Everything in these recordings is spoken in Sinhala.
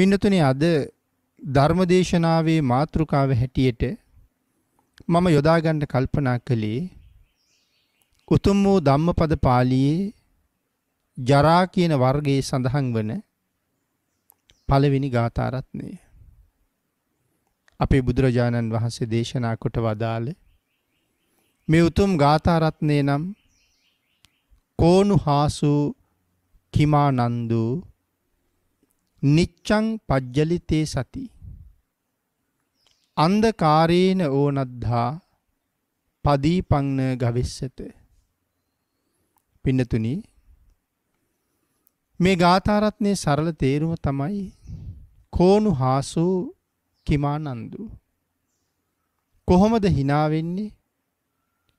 පින්නතුනේ අද ධර්මදේශනාවේ මාතෘකාව හැටියට මම යොදා ගන්න කල්පනා කළේ උතුම් වූ ධම්මපද පාළියේ ජරා කියන වර්ගයේ සඳහන් වන පළවෙනි ගාථා රත්නය. අපේ බුදුරජාණන් වහන්සේ දේශනා කොට වදාළ මේ උතුම් ගාථා රත්නේ නම් කෝණු හාසු කිමානන්දු නිච්චං පජ්ජලිතේ සති අන්ධකාරේන ඕනද්ධා පදීපංන ගවිස්සත පින්නතුනි මේ ගාථාරත්නය සරල තේරුම තමයි කෝනු හාසූ කිමානන්දු කොහොමද හිනාවෙන්නේ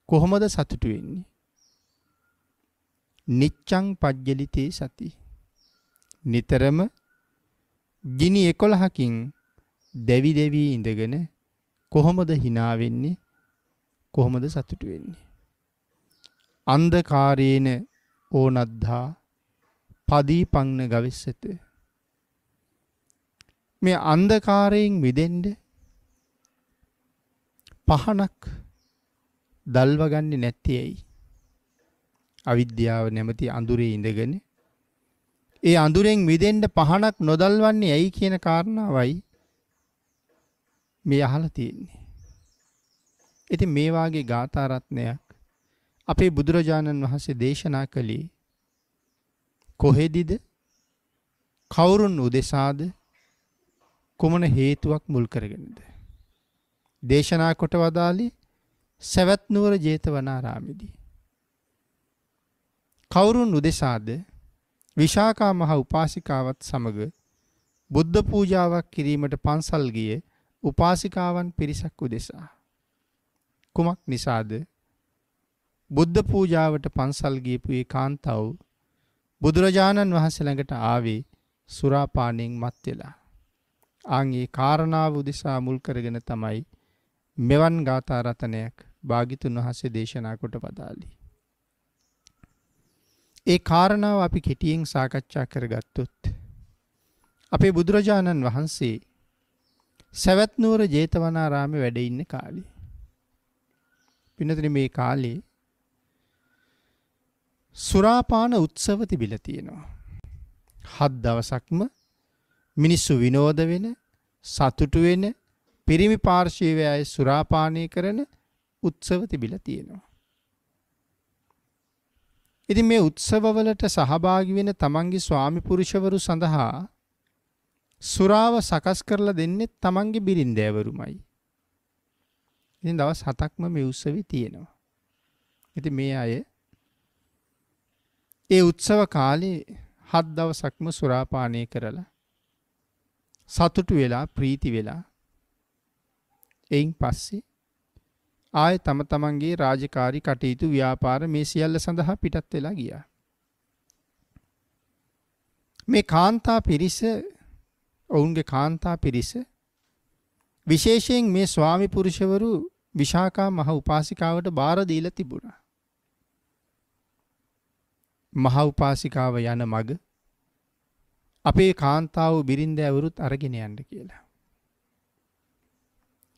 කොහොමද සතුටු වෙන්නේ නිච්චං පජ්ජලිතේ සති නිතරම ගිනි එකොළහකින් දැවි දෙවී ඉඳගෙන කොහොමද හිනාවෙන්නේ කොහොමද සතුටු වෙන්නේ. අන්දකාරයේන ඕනද්දා පදී පන්න ගවිස්සත. මේ අන්දකාරයෙන් විදෙන්ඩ පහනක් දල්වගන්නේ නැත්තේයි. අවිද්‍යාව නැමති අඳුරේ ඉඳගෙන ඒ අඳුරෙන් මිදෙන්න පහනක් නොදල්වන්නේ ඇයි කියන කාරණාවයි මේ අහලා තියෙන්නේ. ඉතින් මේ වාගේ ගාථා රත්නයක් අපේ බුදුරජාණන් වහන්සේ දේශනා කළේ කොහෙදිද? කවුරුන් උදෙසාද? කුමන හේතුවක් මුල් කරගෙනද? දේශනා කොට වදාළේ සවැත් නුවර ජේතවනාරාමේදී. කවුරුන් උදෙසාද? විශාකා මහ උපාසිකාවත් සමග බුද්ධ පූජාවක් කිරීමට පන්සල් ගිය උපාසිකාවන් පිරිසක් උදෙසා. කුමක් නිසාද බුද්ධ පූජාවට පන්සල් ගියපු ඒ කාන්තාව බුදුරජාණන් වහන්සේ ළඟට ආවේ සුරාපානෙන් මත් වෙලා. ආන් ඒ කාරණාව උදෙසා මුල් කරගෙන තමයි මෙවන් ගාථා රතනයක් භාගිතුන් වහන්සේ දේශනා කොට වදාළේ. ඒ කාරණාව අපි කෙටියෙන් සාකච්ඡා කරගත්තොත් අපේ බුදුරජාණන් වහන්සේ සැවැත් නුවර ජේතවනාරාමේ වැඩ ඉන්න කාලේ පින්නතුනි මේ කාලේ සුරාපාන උත්සව තිබිලා තියෙනවා. හත් දවසක්ම මිනිස්සු විනෝද වෙන, සතුටු වෙන, පිරිමි පාර්ශවයේ සුරාපානය කරන උත්සව තිබිලා තියෙනවා. ඉතින් මේ උත්සවවලට සහභාගි වෙන තමන්ගේ ස්වාමි පුරුෂවරු සඳහා සුරාව සකස් කරලා දෙන්නේ තමන්ගේ බිරින්දෑවරුමයි. ඉතින් දවස් 7ක්ම මේ උත්සවي තියෙනවා. ඉතින් මේ අය ඒ උත්සව කාලේ හත් දවසක්ම සුරාපානය කරලා සතුටු වෙලා ප්‍රීති වෙලා එයින් පස්සේ ආය තම තමන්ගේ රාජකාරි කටයුතු ව්‍යාපාර මේ සියල්ල සඳහා පිටත් වෙලා ගියා. මේ කාන්තා පිරිස ඔවුන්ගේ කාන්තා පිරිස විශේෂයෙන් මේ ස්වාමි පුරුෂවරු විශාකා මහ උපාසිකාවට බාර දීලා තිබුණා. මහ උපාසිකාව යන මග අපේ කාන්තාව බිරින්දෑවරුත් අරගෙන යන්න කියලා.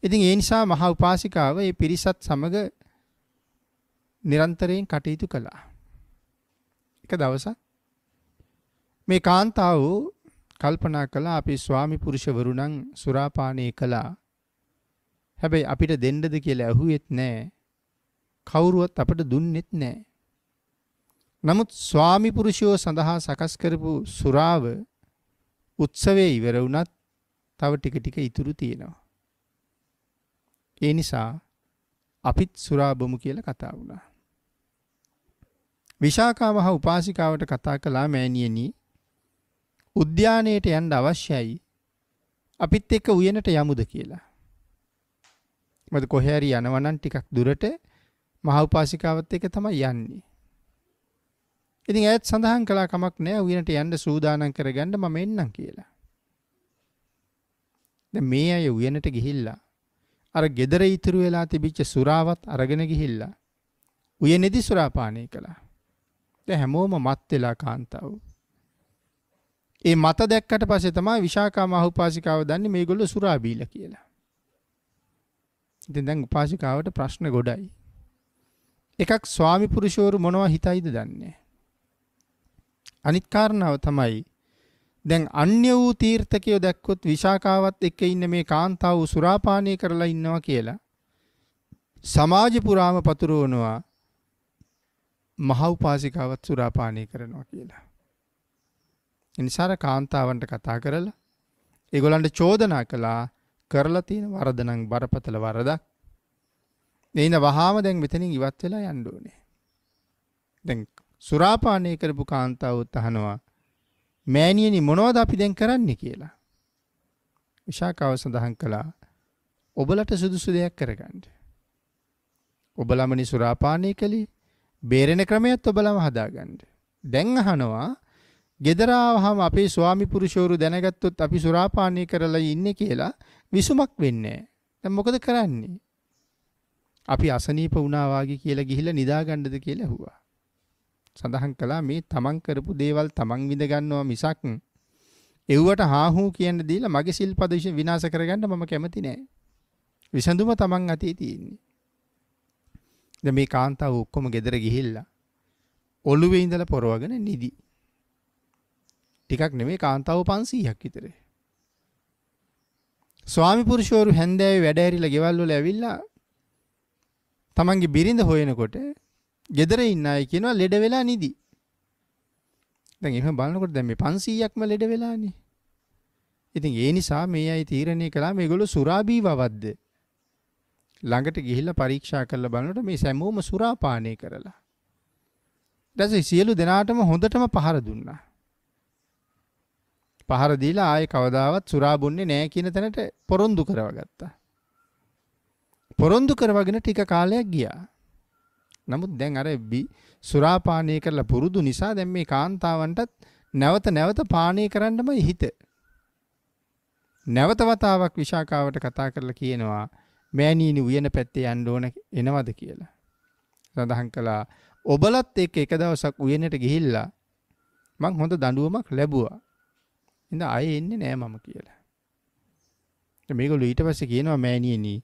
ඉතින් ඒ නිසා මහා උපාසිකාව ඒ පිරිසත් සමග නිරන්තරයෙන් කටයුතු කළා. එක දවසක් මේ කාන්තාව කල්පනා කළා අපි ස්වාමි පුරුෂවරු නම් සුරාපානය කළා. හැබැයි අපිට දෙන්නද කියලා ඇහුවෙත් නෑ. කවුරුවත් අපට දුන්නෙත් නෑ. නමුත් ස්වාමි පුරුෂයෝ සඳහා සකස් කරපු සුරාව උත්සවයේ ඉවර වුණත් තව ටික ටික ඉතුරු තියෙනවා. ඒ නිසා අපිත් සුරාබොමු කියලා කතා වුණා. විශාකාව හා උපාසිකාවට කතා කළා මෑණියනි උද්‍යානයට යන්න අවශ්‍යයි අපිත් එක්ක උයනට යමුද කියලා. මොකද කොහේ හරි යනවනම් ටිකක් දුරට මහ උපාසිකාවත් එක්ක තමයි යන්නේ. ඉතින් ඇයත් සඳහන් කළා කමක් නෑ උයනට යන්න සූදානම් කරගන්න මම එන්නම් කියලා. දැන් මේ අය උයනට ගිහිල්ලා අර gedare ඉතුරු වෙලා තිබිච්ච සුරාවත් අරගෙන ගිහිල්ලා උයනේදි සුරාපානය කළා. දැන් හැමෝම මත් වෙලා කාන්තාව. ඒ මත දැක්කට පස්සේ තමයි විශාකා මහඋපාසිකාව දන්නේ මේගොල්ලෝ සුරා බීලා කියලා. ඉතින් දැන් උපාසිකාවට ප්‍රශ්න ගොඩයි. එකක් ස්වාමි පුරුෂවරු මොනවා හිතයිද දන්නේ. අනිත් කාරණාව තමයි දැන් අන්‍ය වූ තීර්ථකයෝ දැක්කොත් විශාකාවත් එක්ක ඉන්න මේ කාන්තාව සුරාපානය කරලා ඉන්නවා කියලා සමාජ පුරාම පතුරවනවා මහව්පාසිකාවත් සුරාපානය කරනවා කියලා. එනිසාර කාන්තාවන්ට කතා කරලා ඒගොල්ලන්ට චෝදනා කළා කරලා තියෙන වරදනම් බරපතල වරදක්. එයින වහාම දැන් මෙතනින් ඉවත් වෙලා යන්න ඕනේ. දැන් සුරාපානය කරපු කාන්තාවත් අහනවා මෑණියනි මොනවද අපි දැන් කරන්නේ කියලා. විශාකාව සඳහන් කළා ඔබලට සුදුසු දෙයක් කරගන්න. ඔබලමනි සුරාපානය කළේ බේරෙන ක්‍රමයත් ඔබලම හදාගන්න. දැන් අහනවා ගෙදරාවහම අපේ ස්වාමි පුරුෂෝරු දැනගත්තොත් අපි සුරාපානය කරලා ඉන්නේ කියලා විසුමක් වෙන්නේ. දැන් මොකද කරන්නේ? අපි අසනීප වුණා වාගේ කියලා ගිහිල්ලා නිදාගන්නද කියලා ඇහුවා. සඳහන් කළා මේ තමන් කරපු දේවල් තමන් විඳ ගන්නවා මිසක් එව්වට හාහූ කියන දීලා මගේ සිල්පද විනාශ කරගන්න මම කැමති නෑ. විසඳුම තමන් අතේ තියෙන්නේ. දැන් මේ කාන්තාව ඔක්කොම ගෙදර ගිහිල්ලා ඔළුවේ ඉඳලා පොරවගෙන නිදි. ටිකක් නෙමෙයි කාන්තාව 500ක් විතරේ. ස්වාමි පුරුෂවරු හැන්දෑවේ වැඩ ඇරිලා ගෙවල් වල ඇවිල්ලා තමන්ගේ බිරිඳ හොයනකොට gedare ඉන්න අය කියනවා ලෙඩ වෙලා නිදි. දැන් එහෙම බලනකොට දැන් මේ 500ක්ම ලෙඩ වෙලානේ. ඉතින් ඒ නිසා මේ අය තීරණය කළා මේගොල්ලෝ සුරාබීව අවද්ද. ළඟට ගිහිල්ලා පරීක්ෂා කරලා බලනකොට මේ සැමෝම සුරා පානය කරලා. ඊට සියලු දෙනාටම හොඳටම පහර දුන්නා. පහර දීලා ආයේ කවදාවත් සුරා බොන්නේ නැහැ කියන තැනට පොරොන්දු කරවගත්තා. පොරොන්දු කරවගෙන ටික කාලයක් ගියා. නමුත් දැන් අර සුරාපානය කරලා පුරුදු නිසා දැන් මේ කාන්තාවන්ටත් නැවත නැවත පානය කරන්නමයි හිත. නැවත වතාවක් විශාකාවට කතා කරලා කියනවා මෑණීනි උයන පැත්තේ යන්න ඕන එනවද කියලා. සඳහන් කළා ඔබලත් එක්ක එක දවසක් උයනට ගිහිල්ලා මං හොඳ දඬුවමක් ලැබුවා. ඉඳ ආයේ එන්නේ නෑ මම කියලා. මේගොල්ලෝ ඊට පස්සේ කියනවා මෑණියනි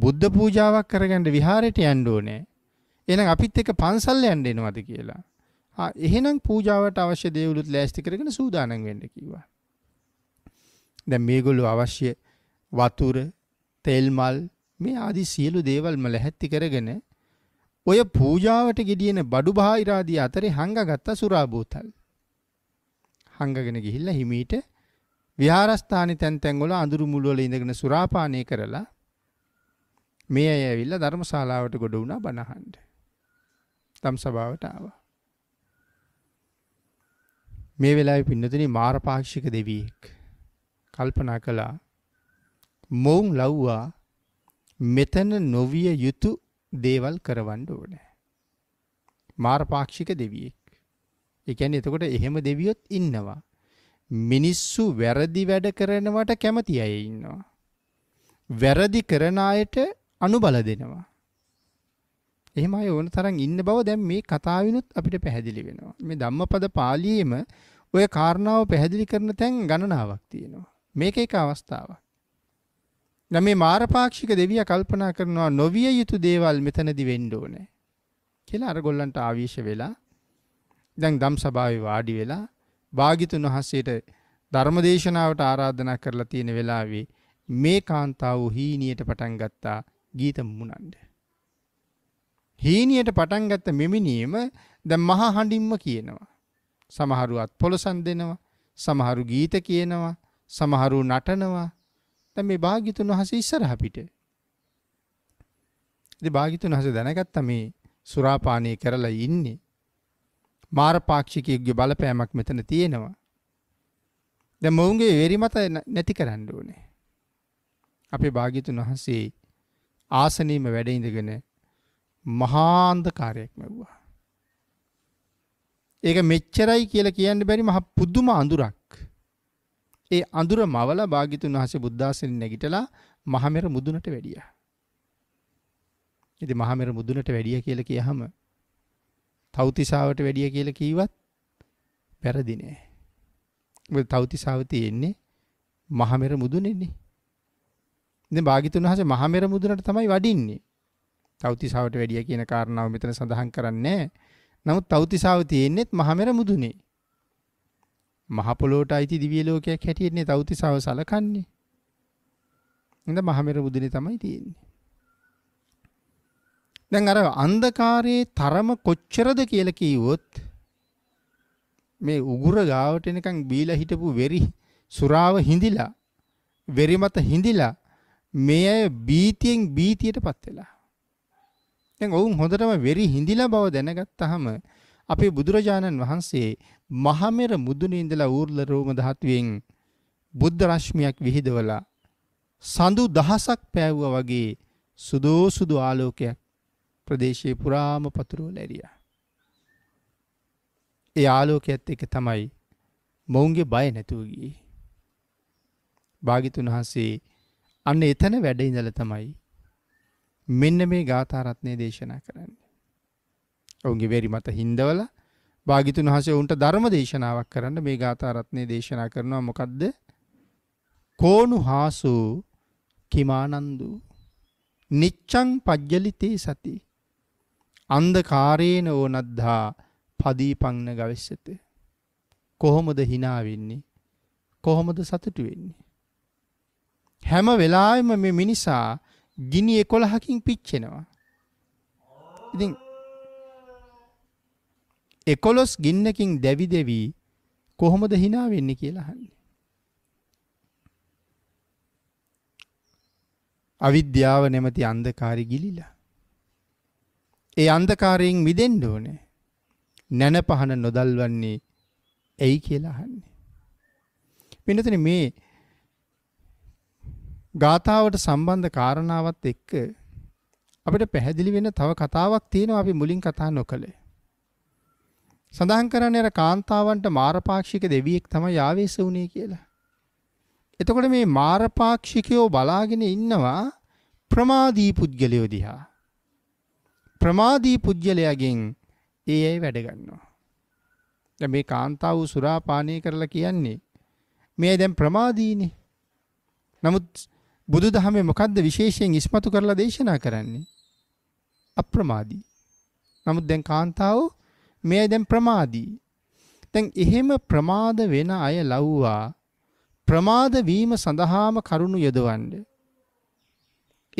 බුද්ධ පූජාවක් කරගන්න විහාරයට යන්න ඕනේ. එහෙනම් අපිත් එක්ක පන්සල් යන්න එනවද කියලා. ආ එහෙනම් පූජාවට අවශ්‍ය දේවලුත් ලෑස්ති කරගෙන සූදානම් වෙන්න කිව්වා. දැන් මේගොල්ලෝ අවශ්‍ය වතුර, තෙල් මල් මේ ආදී සියලු දේවල්ම ලැහැත්ති කරගෙන ඔය පූජාවට ගෙඩියෙන බඩු බාහිරාදී අතරේ හංගගත්ත සුරා බෝතල්. හංගගෙන ගිහිල්ලා හිමීට විහාරස්ථානයේ තැන් තැන්වල අඳුරු මුළු වල ඉඳගෙන සුරාපානය කරලා මේ අය ඇවිල්ලා ධර්මශාලාවට ගොඩ වුණා බණහන්ඩ. දම් සභාවට ආවා. මේ වෙලා පින්නතුන මාරපාක්ෂික දෙවියෙක් කල්පනා කළා මොවුන් ලව්වා මෙතන නොවිය යුතු දේවල් කරවන්න ඕනෑ. මාරපාක්ෂික දෙවියෙක්. එකැන එතකොට එහෙම දෙවියොත් ඉන්නවා. මිනිස්සු වැරදි වැඩ කරනවට කැමති අය ඉන්නවා. වැරදි කරන අයට අනුබල දෙනවා. එහෙම අය ඕන තරම් ඉන්න බව දැන් මේ කතාවිනුත් අපිට පැහැදිලි වෙනවා. මේ ධම්මපද පාළියේම ඔය කාරණාව පැහැදිලි කරන තැන් ගණනාවක් තියෙනවා. මේක එක අවස්ථාවක්. නම් මේ මාරපාක්ෂික දෙවියා කල්පනා කරනවා නොවිය යුතු දේවල් මෙතනදි වෙන්න ඕනේ කියලා අර ගොල්ලන්ට ආවේශ වෙලා දැන් ධම් සභාවේ වාඩි වෙලා භාග්‍යතුන් වහන්සේට ධර්මදේශනාවට ආරාධනා කරලා තියෙන වෙලාවේ මේ කාන්තාව හීනියට පටන් ගත්තා ගීත මුණන්නේ හීනියට පටන් ගත්ත මෙමිනීම දැන් මහා හඬින්ම කියනවා. සමහරු අත් පොලසන් දෙනවා, සමහරු ගීත කියනවා, සමහරු නටනවා. දැන් මේ භාග්‍යතුන් වහන්සේ ඉස්සරහ පිට. ඉතින් භාග්‍යතුන් වහන්සේ දැනගත්ත මේ සුරාපානය කරලා ඉන්නේ මාරපාක්ෂිකයෙක්ගේ බලපෑමක් මෙතන තියෙනවා. දැන් මොවුන්ගේ වෙරිමත නැති කරන්න ඕනේ. අපේ භාග්‍යතුන් වහන්සේ ආසනීයම වැඩ ඉඳගෙන මහාන්දකාරයක් මැව්වා. ඒක මෙච්චරයි කියලා කියන්න බැරි මහ පුදුම අඳුරක්. ඒ අඳුර මවල භාගිතුන් වහසේ බුද්ධාසන නැගිටලා මහමෙර මුදුනට වැඩිය. ඉති මහමෙර මුදුනට වැඩිය කියල කිය හම තෞතිසාාවට වැඩිය කියල කීවත් පැරදිනෑ. තෞතිසාාවති එන්නේ මහමෙර මුදුනෙන්නේ. භාගිතුන් වහස මහමෙර මුදුනට තමයි වඩින්නේ. තවතිසාවට වැඩිය කියන කාරණාව මෙතන සඳහන් කරන්නේ නමුත් තවතිසාව තියෙන්නේත් මහමෙර මුදුනේ. මහ පොළොවට අයිති දිව්‍ය ලෝකයක් හැටියෙන්නේ තවතිසාව සලකන්නේ. ඉඳ මහමෙර මුදුනේ තමයි තියෙන්නේ. දැන් අර අන්ධකාරයේ තරම කොච්චරද කියලා කිව්වොත් මේ උගුර ගාවට එනකන් බීලා හිටපු වෙරි සුරාව හිඳිලා වෙරි මත හිඳිලා මේ අය බීතියෙන් බීතියට පත් වෙලා දැන් ඔවුන් හොඳටම වෙරි හිඳිලා බව දැනගත්තාම අපේ බුදුරජාණන් වහන්සේ මහමෙර මුදුනේ ඉඳලා ඌර්ල රෝම ධාතුවෙන් බුද්ධ රශ්මියක් විහිදවලා සඳු දහසක් පෑවුවා වගේ සුදෝසුදු ආලෝකයක් ප්‍රදේශයේ පුරාම පතුරවල ඇරියා. ඒ ආලෝකයත් එක තමයි මොවුන්ගේ බය නැතුව ගියේ. භාග්‍යතුන් වහන්සේ අන්න එතන වැඩ ඉඳලා තමයි මෙන්න මේ ගාථාරත්නය දේශනා කරන්න. ඔවුන්ගේ වෙරි මත හින්දවල භාගිතුන් වහසේ උන්ට ධර්ම දේශනාවක් කරන්න මේ ගාථාරත්නය දේශනා කරනවා මොකක්ද කෝනු හාසු කිමානන්දු නිච්චං පජ්ජලිතේ සති අන්දකාරේන ඕනද්දා පදීපංන ගවිස්සත කොහොමද හිනාවෙන්නේ කොහොමද සතුටු වෙන්නේ හැම වෙලාවෙම මේ මිනිසා ගිනි එකොළහකින් පිච්චෙනවා. ඉතින් එකොලොස් ගින්නකින් දැවි දෙවී කොහොමද හිනා වෙන්න කියලා හන්නේ. අවිද්‍යාව නැමති අන්දකාරි ගිලිලා. ඒ අන්දකාරයෙන් මිදෙන්ඩ ඕනේ නැන පහන නොදල්වන්නේ ඇයි කියලා හන්නේ. පිනතන මේ ගාථාවට සම්බන්ධ කාරණාවත් එක්ක අපිට පැහැදිලි වෙන තව කතාවක් තියෙනවා අපි මුලින් කතා නොකළේ. සඳහන් කරන්නේ අර කාන්තාවන්ට මාරපාක්ෂික දෙවියෙක් තමයි ආවේශ වුණේ කියලා. එතකොට මේ මාරපාක්ෂිකයෝ බලාගෙන ඉන්නවා ප්‍රමාදී පුද්ගලයෝ දිහා. ප්‍රමාදී පුද්ගලයාගෙන් ඒ අය වැඩ ගන්නවා. දැන් මේ කාන්තාව සුරාපානය කරලා කියන්නේ මේ දැන් ප්‍රමාදීනේ. නමුත් බුදුදහමේ මොකද්ද විශේෂයෙන් ඉස්මතු කරලා දේශනා කරන්නේ? අප්‍රමාදී. නමුත් දැන් කාන්තාව මෙයයි දැන් ප්‍රමාදී. දැන් එහෙම ප්‍රමාද වෙන අය ලව්වා ප්‍රමාද වීම සඳහාම කරුණු යොදවන්නේ.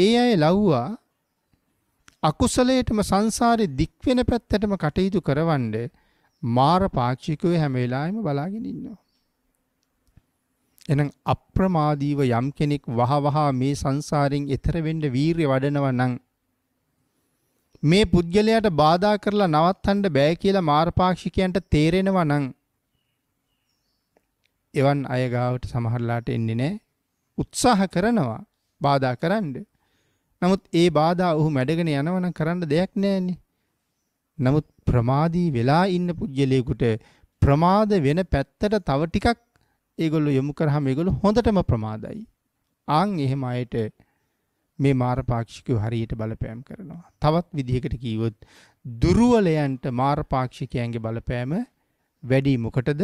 ඒ අය ලව්වා අකුසලයටම සංසාරේ දික්වෙන පැත්තටම කටයුතු කරවන්නේ මාර පාක්ෂිකව හැම වෙලාවෙම බලාගෙන ඉන්නවා. එහෙනම් අප්‍රමාදීව යම් කෙනෙක් වහවහා මේ සංසාරයෙන් එතර වෙන්න වීරිය වඩනවා නම් මේ පුද්ගලයාට බාධා කරලා නවත්තන්න බෑ කියලා මාර්ගපාක්ෂිකයන්ට තේරෙනවා නම් එවන් අය ගාවට සමහරලාට එන්නේ නැහැ උත්සාහ කරනවා බාධා කරන්න. නමුත් ඒ බාධා ඔහු මැඩගෙන යනවනම් කරන්න දෙයක් නැහැනේ. නමුත් ප්‍රමාදී වෙලා ඉන්න පුජ්‍යලයකට ප්‍රමාද වෙන පැත්තට තව ටිකක් ඒගොල්ලෝ යොමු කරාම ඒගොල්ලෝ හොඳටම ප්‍රමාදයි. ආන් එහෙම අයට මේ මාර පාක්ෂිකයෝ හරියට බලපෑම් කරනවා. තවත් විදිහකට කිව්වොත් දුර්වලයන්ට මාර පාක්ෂිකයන්ගේ බලපෑම වැඩි මොකටද?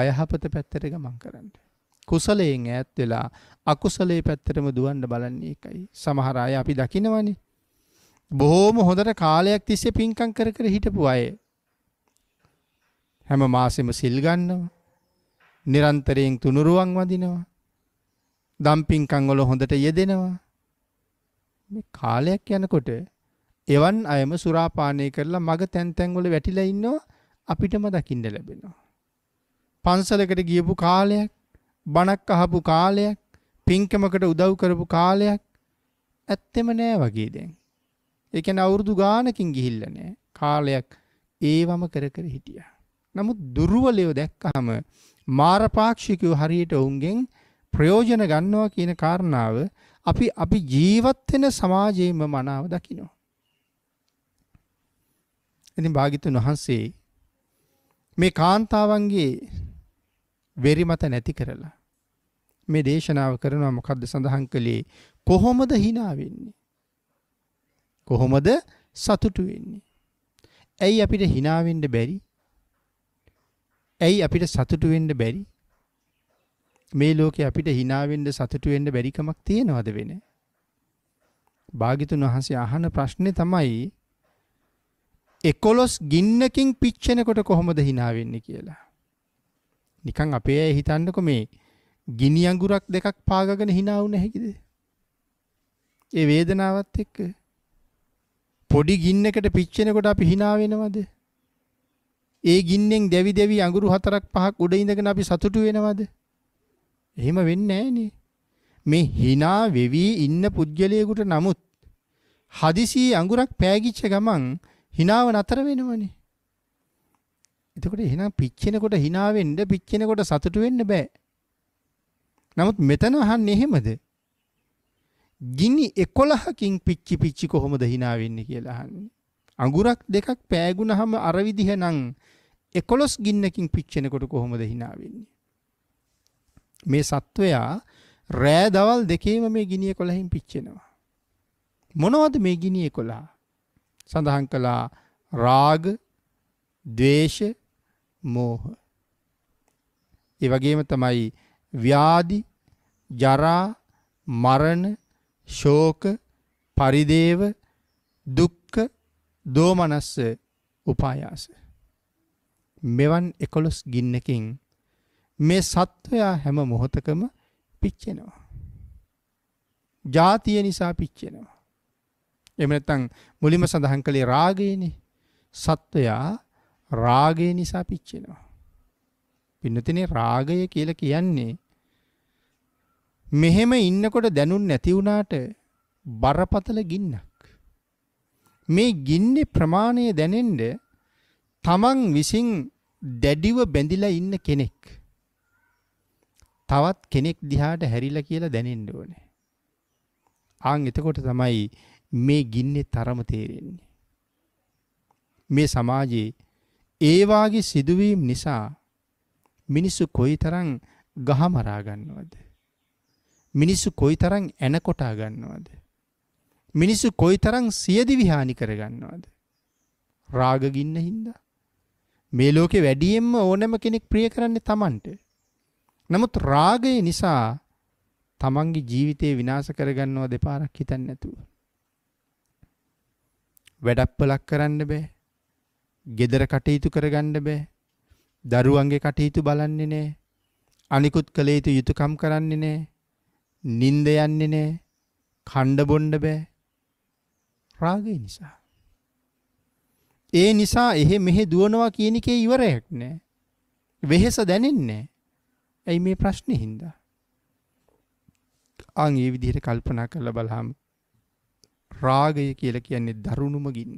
අයහපත පැත්තට ගමන් කරන්න. කුසලයෙන් ඈත් වෙලා අකුසලයේ පැත්තටම දුවන්න බලන්නේ එකයි. සමහර අය අපි දකිනවනේ. බොහෝම හොඳට කාලයක් තිස්සේ පින්කම් කර කර හිටපු අය. හැම මාසෙම සිල් ගන්නවා. නිරන්තරයෙන් තුනුරුවන් වදිනවා. දම්පින්කං වල හොඳට යෙදෙනවා. මේ කාලයක් යනකොට එවන් අයම සුරාපානය කරලා මග තැන් තැන් වල වැටිලා ඉන්නවා අපිටම දකින්න ලැබෙනවා. පන්සලකට ගියපු කාලයක්, බණක් අහපු කාලයක්, පින්කමකට උදව් කරපු කාලයක් ඇත්තෙම නෑ වගේ දැන්. ඒ කියන්නේ අවුරුදු ගානකින් ගිහිල්ලා නෑ. කාලයක් ඒවම කර කර හිටියා. නමුත් දුර්වලයෝ දැක්කහම මාරපාක්ෂිකව හරියට ඔවුන්ගෙන් ප්‍රයෝජන ගන්නවා කියන කාරණාව අපි අපි ජීවත් වෙන සමාජයේම මනාව දකිනවා. ඉතින් භාග්‍යතුන් වහන්සේ මේ කාන්තාවන්ගේ වෙරි මත නැති කරලා මේ දේශනාව කරනවා මොකද්ද සඳහන් කළේ කොහොමද hina වෙන්නේ? කොහොමද සතුටු වෙන්නේ? ඇයි අපිට hina වෙන්න බැරි? ඇයි අපිට සතුටු වෙන්න බැරි? මේ ලෝකේ අපිට hina වෙන්න සතුටු වෙන්න බැරිකමක් තියනවද වෙන? භාග්‍යතුන් වහන්සේ අහන ප්‍රශ්නේ තමයි 11 ගින්නකින් පිච්චෙනකොට කොහොමද hina වෙන්නේ කියලා. නිකන් අපේ අය හිතන්නකො මේ ගිනි අඟුරක් දෙකක් පාගගෙන hina වුනේ හැකිද? ඒ වේදනාවත් එක්ක පොඩි ගින්නකට පිච්චෙනකොට අපි hina වෙනවද? ඒ ගින්නෙන් දැවි දැවි අඟුරු හතරක් පහක් උඩ ඉඳගෙන අපි සතුටු වෙනවද? එහෙම වෙන්නේ නැහනේ. මේ hina වෙවි ඉන්න පුජ්‍යලයකට නමුත් හදිසි අඟුරක් පෑගිච්ච ගමන් hinaව නතර වෙනවනේ. එතකොට එහෙනම් පිච්චෙනකොට hina වෙන්න පිච්චෙනකොට සතුටු වෙන්න බෑ. නමුත් මෙතන අහන්නේ එහෙමද? ගිනි 11කින් පිච්චි පිච්චි කොහොමද hina වෙන්නේ කියලා අහන්නේ. අඟුරක් දෙකක් පෑගුණහම අර විදිහ නම් 11 ගින්නකින් පිච්චෙනකොට කොහොමද hina වෙන්නේ මේ සත්වයා රෑ දවල් දෙකේම මේ ගිනි 11න් පිච්චෙනවා මොනවද මේ ගිනි 11 සඳහන් කළා රාග ද්වේෂ මෝහ ඒ වගේම තමයි ව්‍යාධි ජරා මරණ ශෝක පරිදේව දුක් දෝමනස්ස උපායාස. මෙවන් එකොළොස් ගින්නකින් මේ සත්වයා හැම මොහොතකම පිච්චෙනවා. ජාතිය නිසා පිච්චෙනවා. එමනැත්තං මුලිම සඳහන් කළේ රාගයන සත්වයා රාගය නිසා පිච්චෙනවා. පින්නතිනේ රාගය කියල කියන්නේ මෙහෙම ඉන්නකොට දැනුන් නැතිවුණාට බරපතල ගින්නක්. මේ ගින්නේ ප්‍රමාණය දැනෙන්න තමන් විසින් දැඩිව බැඳිලා ඉන්න කෙනෙක් තවත් කෙනෙක් දිහාට හැරිලා කියලා දැනෙන්න ඕනේ. ආන් එතකොට තමයි මේ ගින්නේ තරම තේරෙන්නේ. මේ සමාජයේ ඒ වාගේ සිදුවීම් නිසා මිනිස්සු කොයිතරම් ගහ මරා ගන්නවද? මිනිස්සු කොයිතරම් ඇන කොටා ගන්නවද? මිනිස්සු කොයි තරං සියදි විහානි කරගන්නවාද. රාගගින්න හින්දා. මේ ලෝකෙ වැඩියෙන්ම ඕනෑම කෙනෙක් ප්‍රිය කරන්නේ තමන්ට. නමුත් රාගය නිසා තමන්ගේ ජීවිතය විනාශ කරගන්නවා දෙපාරක් හිතන්න නැතුව. වැඩප්පලක් කරන්න බෑ. ගෙදර කටයුතු කරගන්න බෑ. දරුවන්ගේ කටයුතු බලන්නේ නෑ. අනිකුත් කළ යුතු යුතුයකම් කරන්නේ නෑ. නිින්ද යන්නේ නෑ. කණ්ඩ බොණ්ඩ බෑ. රාගය නිසා. ඒ නිසා එහෙ මෙහෙ දුවනවා කියන එකේ ඉවරයක් නෑ. වෙහෙස දැනෙන්නේ ඇයි මේ ප්‍රශ්නේ හින්දා. අන් ඒ විදිහට කල්පනා කරලා බලහම රාගය කියලා කියන්නේ දරුණුම ගින්න.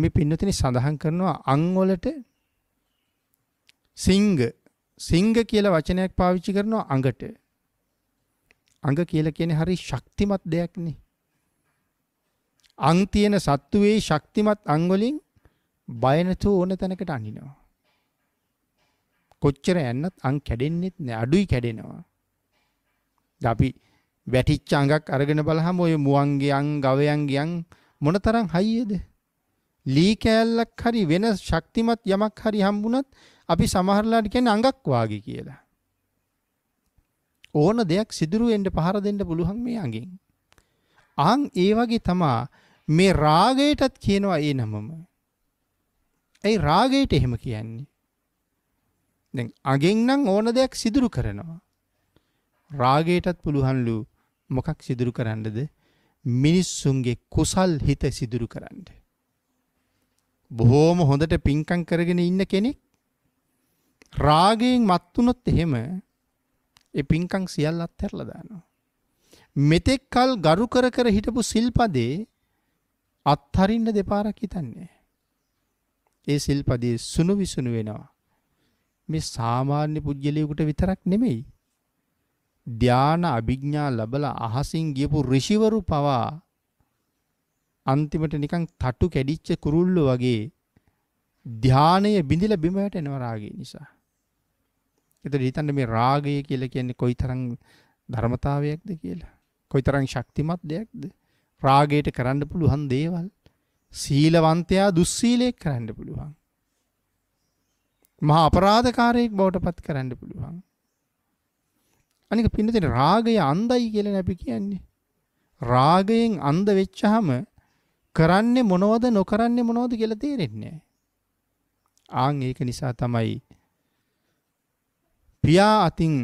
මේ පින්නතනේ සඳහන් කරනවා අන් වලට සිංග සිංග කියලා වචනයක් පාවිච්චි කරනවා අඟට අඟ කියලා කියන්නේ හරි ශක්තිමත් දෙයක්නේ. අං තියෙන සත්තුවේ ශක්තිමත් අං වලින් බය නැතුව ඕන තැනකට අනිනවා. කොච්චර යන්නත් අං කැඩෙන්නෙත් නෑ අඩුයි කැඩෙනවා. අපි වැටිච්ච අඟක් අරගෙන බලහම ඔය මුවන්ගේ අං ගවයන්ගේ අං මොනතරම් හයියද? ලී කෑල්ලක් හරි වෙන ශක්තිමත් යමක් හරි හම්බුණත් අපි සමහරලාට කියන්නේ අඟක් වාගේ කියලා. ඕන දෙයක් සිදුරුවෙන්ට පහර දෙන්න පුළුවන් මේ අඟෙන්. ආන් ඒ වගේ තමා මේ රාගයටත් කියනවා ඒ නමම. ඇයි රාගයට එහෙම කියන්නේ. දැන් අගෙන් නම් ඕන දෙයක් සිදුරු කරනවා. රාගයටත් පුළුහන්ලු මොකක් සිදුරු කරන්නද මිනිස්සුන්ගේ කුසල් හිත සිදුරු කරන්න. බොහෝම හොඳට පින්කං කරගෙන ඉන්න කෙනෙක් රාගයෙන් මත්තුනොත් එහෙම ඒ පින්කම් සියල්ලත් හැරලා දානවා. මෙතෙක් කල් ගරු කර කර හිටපු සිල්පදේ අත්හරින්න දෙපාරක් හිතන්නේ. ඒ සිල්පදේ සුණු විසුණු වෙනවා. මේ සාමාන්‍ය පුජ්‍යලයකට විතරක් නෙමෙයි. ධාන අභිඥා ලැබලා අහසින් ගියපු ඍෂිවරු පවා අන්තිමට නිකන් තටු කැඩිච්ච කුරුල්ලෝ වගේ ධානය බිඳිලා බිම වැටෙනවා රාගය නිසා. එතකොට හිතන්න මේ රාගය කියලා කියන්නේ කොයිතරම් ධර්මතාවයක්ද කියලා. කොයිතරම් ශක්තිමත් දෙයක්ද? රාගයට කරන්න පුළුවන් දේවල් සීලවන්තයා දුස්සීලයක් කරන්න පුළුවන්. මහා අපරාධකාරයෙක් බවට පත් කරන්න පුළුවන්. අනික පින්නතේ රාගය අන්ධයි කියලා අපි කියන්නේ. රාගයෙන් අන්ධ වෙච්චාම කරන්නේ මොනවද නොකරන්නේ මොනවද කියලා තේරෙන්නේ නැහැ. ආන් ඒක නිසා තමයි පියා අතින්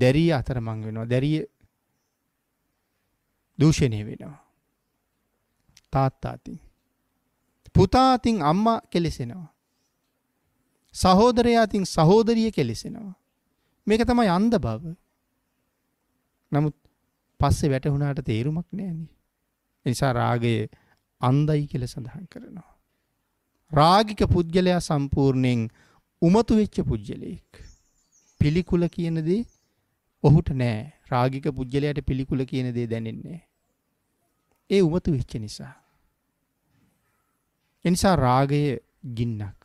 දැරිය අතරමං වෙනවා දැරිය දූෂණය වෙනවා තාත්තා අතින් පුතා අතින් අම්මා කෙලෙසෙනවා සහෝදරයා අතින් සහෝදරිය කෙලෙසෙනවා මේක තමයි අන්ධ බව නමුත් පස්සේ වැටහුණාට තේරුමක් නෑනේ නිසා රාගය අන්දයි කියල සඳහන් කරනවා. රාගික පුද්ගලයා සම්පූර්ණයෙන් උමතු වෙච්ච පුද්ගලයෙක්. පිළිකුල කියන දේ ඔහුට නෑ රාගික පුද්ගලයාට පිළිකුල කියන දේ දැනෙන්නේ. ඒ උමතු වෙච්ච නිසා. එනිසා රාගය ගින්නක්.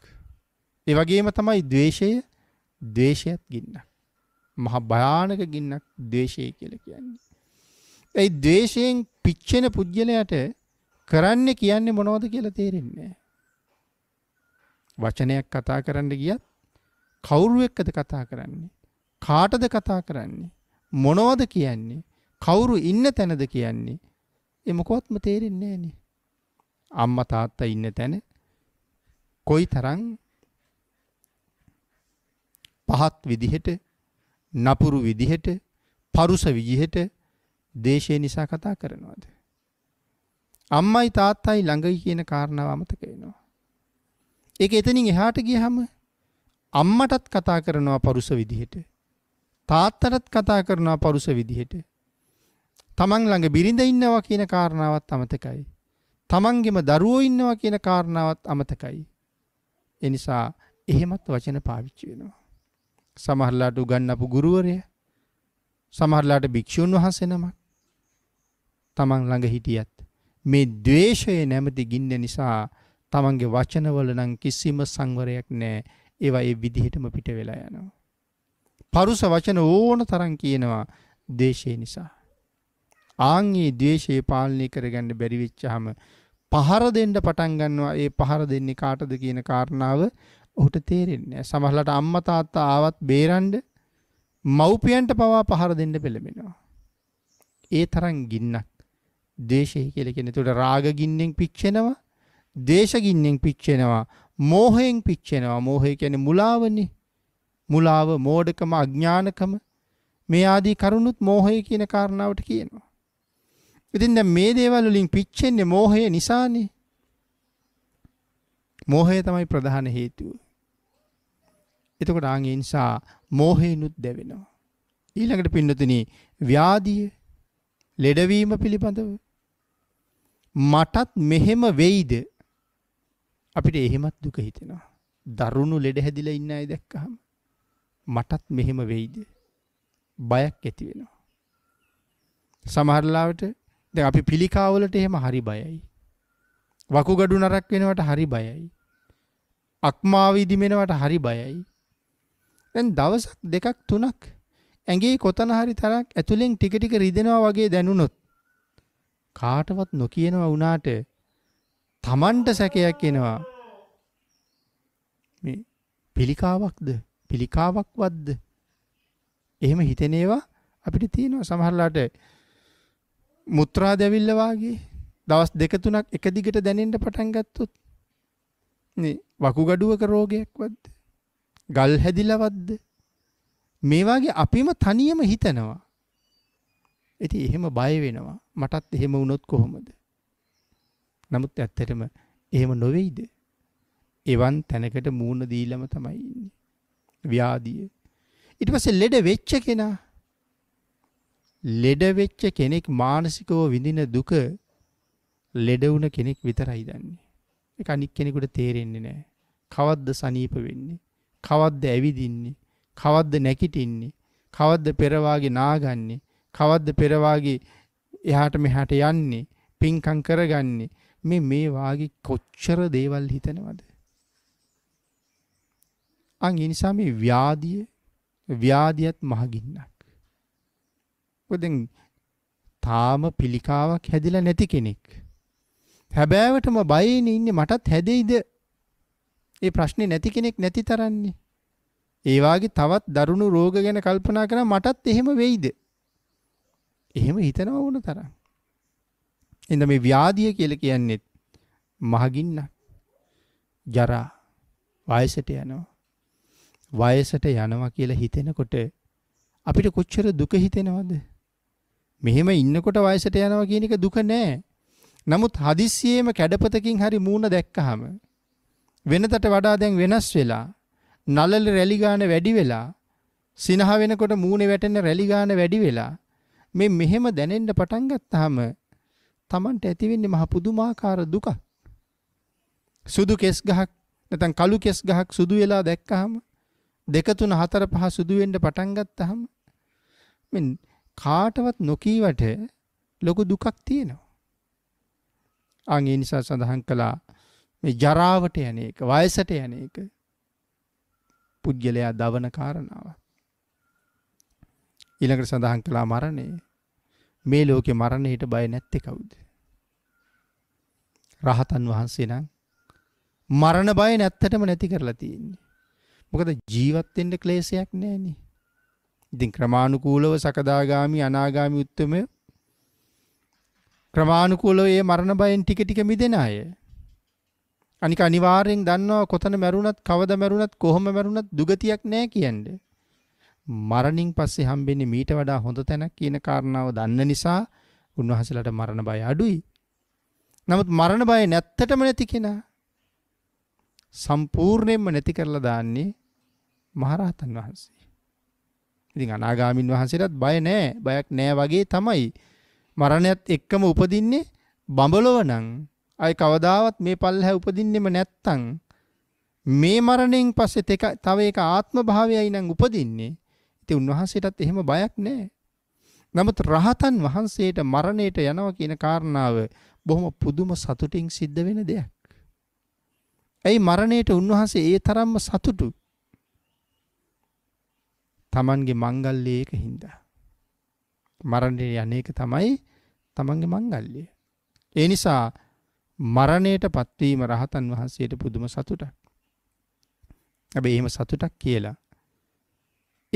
ඒ වගේම තමයි ද්වේෂය ද්වේෂයත් ගින්නක්. මහ භයානක ගින්නක් ද්වේෂය කියලා කියන්නේ. ඒ ද්වේෂයෙන් පිච්චෙන පුද්ගලයාට කරන්න කියන්නේ මොනවද කියලා තේරෙන්නේ නැහැ. වචනයක් කතා කරන්න ගියත් කවුරු එක්කද කතා කරන්නේ? කාටද කතා කරන්නේ? මොනවද කියන්නේ? කවුරු ඉන්න තැනද කියන්නේ? ඒ මොකවත්ම තේරෙන්නේ නැහනේ. අම්මා තාත්තා ඉන්න තැන කොයි තරම් පහත් විදිහට නපුරු විදිහට පරුස විදිහට දේශය නිසා කතා කරනවාද. අම්මයි තාත්තයි ළඟයි කියන කාරණාව අමතක වෙනවා. ඒක එතනින් එහාට ගියහම අම්මටත් කතා කරනවා පරුස විදිහට. තාත්තටත් කතා කරනවා පරුස විදිහට. තමන් ළඟ බිරිඳ ඉන්නවා කියන කාරණාවත් අමතකයි. තමන්ගෙම දරුවෝ ඉන්නවා කියන කාරණාවත් අමතකයි. එනිසා එහෙමත් වචන පාවිච්චි වෙනවා. සමහරලාට උගන්නපු ගුරුවරය සමහරලාට භික්‍ෂූන් වහන්සෙනමක් තමන් ළඟ හිටියත් මේ ද්වේශය නැමති ගින්න නිසා තමන්ගේ වචනවල නම් කිසිම සංවරයක් නෑ ඒවා ඒ විදිහටම පිට වෙලා යනවා. පරුස වචන ඕන තරම් කියනවා දේශය නිසා. ආන්ගේ දේශය පාලනය කරගන්න බැරි වෙච්චාම පහර දෙන්න පටන් ගන්නවා. ඒ පහර දෙන්නේ කාටද කියන කාරණාව ඔහුට තේරෙන්නේ නැහැ. සමහරවිට අම්මා තාත්තා ආවත් බේරන්න මව්පියන්ට පවා පහර දෙන්න පෙළඹෙනවා. ඒ තරම් ගින්නක් දේශය කියලා කියන. ඒතකොට රාග ගින්නෙන් පිච්චෙනවා, දේශ ගින්නෙන් පිච්චෙනවා, මෝහයෙන් පිච්චෙනවා මෝහය කියන්නේ මුලාවනේ. මුලාව, මෝඩකම, අඥානකම මේ ආදී කරුණුත් මෝහය කියන කාරණාවට කියනවා. ඉතින් දැන් මේ දේවල් වලින් පිච්චෙන්නේ මෝහය නිසානේ. මෝහය තමයි ප්‍රධාන හේතුව. එතකොට ආන් ඒ නිසා මෝහේනුත් දැවෙනවා. ඊළඟට පින්නතුනි ව්‍යාධිය ලෙඩවීම පිළිබඳව මටත් මෙහෙම වෙයිද අපිට එහෙමත් දුක හිතෙනවා. දරුණු ලෙඩ හැදිලා ඉන්න අය දැක්කහම මටත් මෙහෙම වෙයිද? බයක් ඇති වෙනවා. සමහරලාවට දැන් අපි පිළිකාවලට එහෙම හරි බයයි. වකුගඩු නරක් වෙනවට හරි බයයි. අක්මාවී දිමෙනවට හරි බයයි. දැන් දවසක් දෙකක් තුනක් ඇඟේ කොතන හරි තරක් ඇතුලෙන් ටික ටික රිදෙනවා වගේ දැනුනොත් කාටවත් නොකියනවා වුණාට තමන්ට සැකයක් එනවා මේ පිළිකාවක්ද පිළිකාවක් වද්ද එහෙම හිතනේවා අපිට තියෙනවා සමහරලාට මුත්‍රා දැවිල්ල වාගේ දවස් දෙක තුනක් එක දිගට දැනෙන්න පටන් ගත්තොත් මේ වකුගඩුවක රෝගයක් වද්ද ගල් හැදිලා වද්ද මේ වාගේ අපිම තනියම හිතනවා ඉතින් එහෙම බය වෙනවා මටත් එහෙම වුණොත් කොහොමද නමුත් ඇත්තටම එහෙම නොවෙයිද? එවන් තැනකට මූණ දීලම තමයි ඉන්නේ. ව්‍යාධිය. ඊට පස්සේ ලෙඩ වෙච්ච කෙනා ලෙඩ වෙච්ච කෙනෙක් මානසිකව විඳින දුක ලෙඩ වුණ කෙනෙක් විතරයි දන්නේ. ඒක අනික් කෙනෙකුට තේරෙන්නේ නැහැ. කවද්ද සනීප වෙන්නේ? කවද්ද ඇවිදින්නේ? කවද්ද නැකිටින්නේ? කවද්ද පෙරවාගේ නාගන්නේ? කවද්ද පෙරවාගේ එහාට මෙහාට යන්නේ? පින්කම් කරගන්නේ? මේ මේ වාගේ කොච්චර දේවල් හිතනවද? අන් ඒ නිසා මේ ව්‍යාධිය ව්‍යාධියත් මහගින්නක්. ඔය දැන් තාම පිළිකාවක් හැදිලා නැති කෙනෙක්. හැබෑවටම බයෙන් ඉන්නේ මටත් හැදෙයිද? ඒ ප්‍රශ්නේ නැති කෙනෙක් නැති තරන්නේ. ඒ වාගේ තවත් දරුණු රෝග ගැන කල්පනා කරා මටත් එහෙම වෙයිද? එහෙම හිතනව වුණ තරම්. එඳ මේ ව්‍යාධිය කියලා කියන්නේත් මහගින්න ජරා වයසට යනවා. වයසට යනවා කියලා හිතෙනකොට අපිට කොච්චර දුක හිතෙනවද? මෙහෙම ඉන්නකොට වයසට යනවා කියන එක දුක නෑ. නමුත් හදිස්සියෙම කැඩපතකින් හරි මූණ දැක්කහම වෙනතට වඩා දැන් වෙනස් වෙලා නළල රැලි ගන්න වැඩි වෙලා සිනහ වෙනකොට මූණේ වැටෙන රැලි ගන්න වැඩි වෙලා මේ මෙහෙම දැනෙන්න පටන් ගත්තාම Tamanට ඇති වෙන්නේ මහ පුදුමාකාර දුකක්. සුදු කෙස් ගහක් නැත්නම් කළු කෙස් ගහක් සුදු වෙලා දැක්කහම දෙක තුන හතර පහ සුදු වෙන්න පටන් ගත්තහම මෙන් කාටවත් නොකීවට ලොකු දුකක් තියෙනවා. අන් ඒ නිසා සඳහන් කළා මේ ජරාවට යන එක, වයසට යන එක පුද්ගලයා දවන කාරණාවක්. ඊළඟට සඳහන් කළා මරණය මේ ලෝකෙ මරණයට බය නැත්තේ කවුද? රහතන් වහන්සේ නම් මරණ බය නැත්තටම නැති කරලා තියෙන්නේ. මොකද ජීවත් වෙන්න ක්ලේශයක් නැහැනේ. ඉතින් ක්‍රමානුකූලව සකදාගාමි අනාගාමි උත්තමය ක්‍රමානුකූලව මේ මරණ බයෙන් ටික ටික මිදෙන අය. අනික අනිවාර්යෙන් දන්නවා කොතන මැරුණත් කවද මැරුණත් කොහොම මැරුණත් දුගතියක් නැහැ කියන්නේ. මරණින් පස්සේ හම්බෙන්නේ මීට වඩා හොඳ තැනක් කියන කාරණාව දන්න නිසා උන්වහන්සේලාට මරණ බය අඩුයි. නමුත් මරණ බය නැත්තටම නැති කෙනා සම්පූර්ණයෙන්ම නැති කරලා දාන්නේ මහරහතන් වහන්සේ. ඉතින් අනාගාමින් වහන්සේටත් බය නෑ බයක් නෑ වගේ තමයි මරණයත් එක්කම උපදින්නේ බඹලොව නම් අය කවදාවත් මේ පල්ලහැ උපදින්නෙම නැත්තම් මේ මරණයෙන් පස්සේ තව එක ආත්ම භාවයයි නම් උපදින්නේ ඉතින් උන්වහන්සේටත් එහෙම බයක් නැහැ. නමුත් රහතන් වහන්සේට මරණයට යනවා කියන කාරණාව බොහොම පුදුම සතුටින් සිද්ධ වෙන දෙයක්. ඇයි මරණයට උන්වහන්සේ ඒ තරම්ම සතුටු? තමන්ගේ මංගල්‍යය ඒක හින්දා. මරණයට යන්නේක තමයි තමන්ගේ මංගල්‍යය. ඒ නිසා මරණයට පත්වීම රහතන් වහන්සේට පුදුම සතුටක්. හැබැයි එහෙම සතුටක් කියලා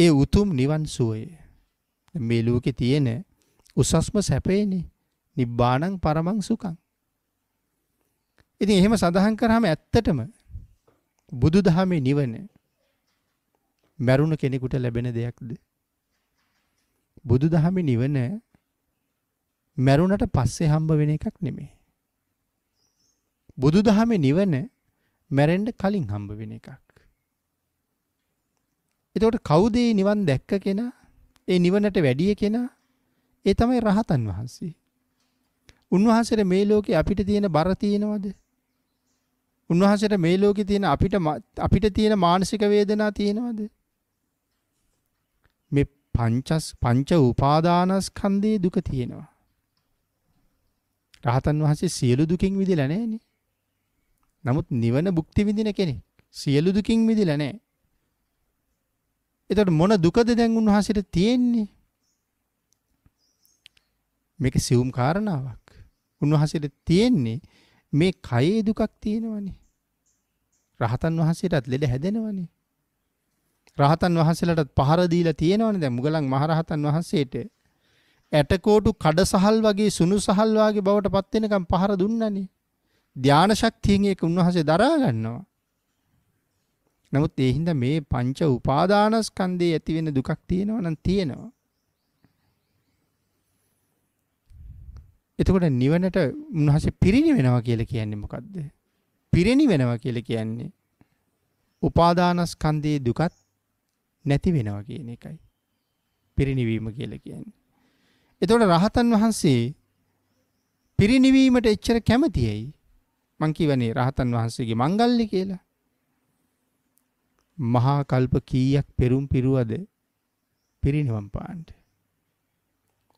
ඒ උතුම් නිවන් සුවය. මේ ලෝකේ තියෙන උසස්ම සැපේනේ. නිබ්බාණං පරමං සුඛං. ඉතින් එහෙම සඳහන් කරාම ඇත්තටම බුදුදහමේ නිවන මරුණ කෙනෙකුට ලැබෙන දෙයක්ද? බුදුදහමේ නිවන මැරුණට පස්සේ හම්බ වෙන එකක් නෙමෙයි. බුදුදහමේ නිවන මැරෙන්න කලින් හම්බ වෙන එකක්. එතකොට කවුද මේ නිවන් දැක්ක කෙනා? ඒ නිවනට වැඩිය කෙනා? ඒ තමයි රහතන් වහන්සේ. උන්වහන්සේට මේ ලෝකේ අපිට තියෙන බර තියෙනවද? උන්වහන්සේට මේ ලෝකේ තියෙන අපිට අපිට තියෙන මානසික වේදනා තියෙනවද? මේ පංචස් පංච උපාදානස්කන්ධේ දුක තියෙනවා. රහතන් වහන්සේ සියලු දුකින් මිදෙලා නැහනේ. නමුත් නිවන භුක්ති විඳින කෙනෙක් සියලු දුකින් මිදෙලා නැහැ. එතට මොන දුකද දැන් උන්වහසිට තියෙන්නේ මේක සිවුම් කාරණාවක් උන්වහසිට තියෙන්නේ මේ කයේ දුකක් තියෙනවනේ රහතන් වහන්සේටත් ලෙඩ හැදෙනවනේ රහතන් වහන්සේලටත් පහර දීලා තියෙනවනේ දැන් මුගලන් මහරහතන් වහන්සේට ඇටකෝටු කඩසහල් වගේ සුණු සහල් වගේ බවට පත් වෙනකම් පහර දුන්නනේ ධානා ශක්තියෙන් ඒක උන්වහන්සේ දරා ගන්නවා නමුත් ඒ හින්දා මේ පංච උපාදානස්කන්ධේ ඇති වෙන දුකක් තියෙනවා නම් තියෙනවා. එතකොට නිවනට උන්වහන්සේ පිරිණි වෙනවා කියලා කියන්නේ මොකද්ද? පිරිණි වෙනවා කියලා කියන්නේ උපාදානස්කන්ධයේ දුකත් නැති වෙනවා කියන එකයි. පිරිණිවීම කියලා කියන්නේ. එතකොට රහතන් වහන්සේ පිරිණිවීමට එච්චර කැමති ඇයි? මං කියවනේ රහතන් වහන්සේගේ මංගල්‍ය කියලා. මහා කල්ප කීයක් පෙරුම් පිරුවද පිරිනිවන් පාන්ට.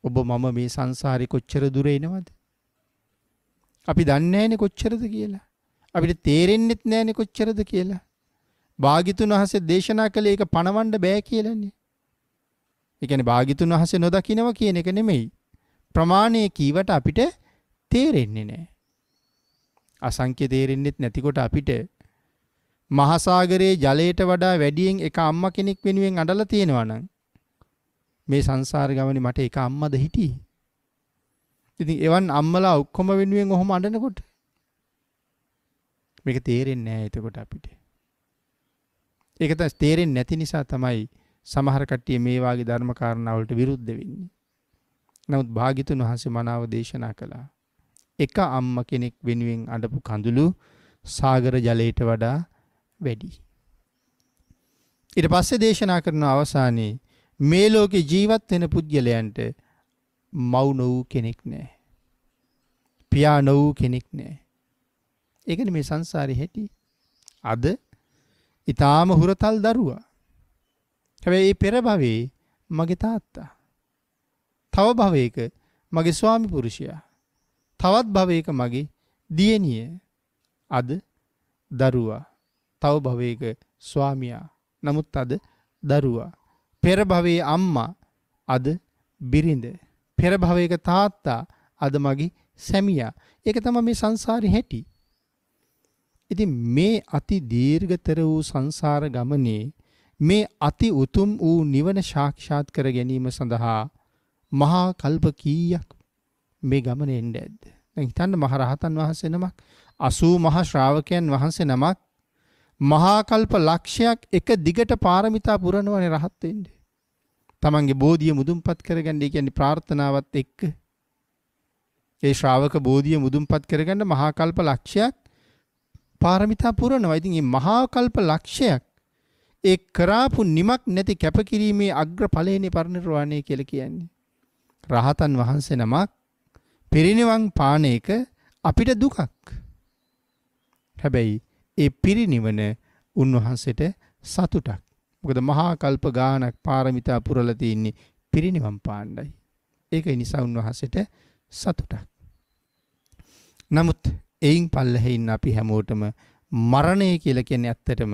ඔබ මම මේ සංසාරි කොච්චර දුර එනවද. අපි දන්නෑනෙ කොච්චරද කියලා. අපිට තේරෙන්න්නෙත් නෑනෙ කොච්චරද කියලා. භාගිතුන් වහසේ දේශනා කළ ඒක පණවන්ඩ බෑ කියලන්නේ. එකන භාගිතුන් වහසේ නොදකිනව කියන එක නෙමෙයි. ප්‍රමාණය කීවට අපිට තේරෙන්නේ නෑ. අසංක්‍ය තේරෙන්න්නෙත් නැතිකොට අපිට මහසાગරයේ ජලයට වඩා වැඩියෙන් එක අම්මා කෙනෙක් වෙනුවෙන් අඬලා තියෙනවා නම් මේ සංසාර ගමනේ මට එක අම්මද හිටියේ. ඉතින් එවන් අම්මලා ඔක්කොම වෙනුවෙන් ඔහොම අඬනකොට මේක තේරෙන්නේ නැහැ එතකොට අපිට. ඒක තමයි තේරෙන්නේ නැති නිසා තමයි සමහර කට්ටිය මේ වාගේ ධර්ම කාරණා වලට විරුද්ධ වෙන්නේ. නමුත් භාග්‍යතුන් වහන්සේ මනාව දේශනා කළා. එක අම්ම කෙනෙක් වෙනුවෙන් අඬපු කඳුළු සාගර ජලයට වඩා වැඩි. ඉට පස්සෙ දේශනා කරන අවසානයේ මේ ලෝකෙ ජීවත් වෙන පුද්ගලයන්ට මව් නොවූ කෙනෙක් නෑ. පියා නොවූ කෙනෙක් නෑ. ඒකන මේ සංසාරය හැටි අද ඉතාම හුරතල් දරුවා. හැබැයි ඒ පෙරභවේ මගේ තාත්තා. තව භවයක මගේ ස්වාමි පුරුෂයා. තවත් භවයක මගේ දියණිය අද දරුවා තව භවයක ස්වාමියා නමුත් අද දරුවා පෙර භවයේ අම්මා අද බිරිඳ පෙර භවයක තාත්තා අද මගේ සැමියා ඒක තමයි මේ සංසාරේ හැටි ඉතින් මේ අති දීර්ඝතර වූ සංසාර ගමනේ මේ අති උතුම් වූ නිවන සාක්ෂාත් කර ගැනීම සඳහා මහා කල්ප කීයක් මේ ගමනේ එන්නේ ඇද්ද දැන් හිතන්න මහරහතන් වහන්සේ නමක් 80 මහා ශ්‍රාවකයන් වහන්සේ නමක් මහාකල්ප ලක්ෂයක් එක දිගට පාරමිතා පුරණවන රහත්වෙන්ට. තමන්ගේ බෝධිය මුදුම්පත් කරගන්න කියන්නේ ප්‍රාර්ථනාවත් එක්ක. ඒ ශ්‍රාවක බෝධිය මුදුම්පත් කරගන්න මහාකල්ප ලක්ෂයක් පාරමිතා පුරණවා. ඉතින් මේ මහාකල්ප ලක්ෂයක් ඒ කරාපු නිමක් නැති කැපකිරීමේ අග්‍රඵලයනේ පරිනිර්වාණය කියලා කියන්නේ. රහතන් වහන්සේ නමක් පිරිනිවන් පාන එක අපිට දුකක්. හැබැයි ඒ පිරිණිවන උන්වහන්සේට සතුටක්. මොකද මහා කල්ප ගානක් පාරමිතා පුරලා තින්නේ පිරිණිවන් පාණ්ඩයි. ඒක නිසා උන්වහන්සේට සතුටක්. නමුත් එයින් පල්ලෙහින් අපි හැමෝටම මරණය කියලා කියන්නේ ඇත්තටම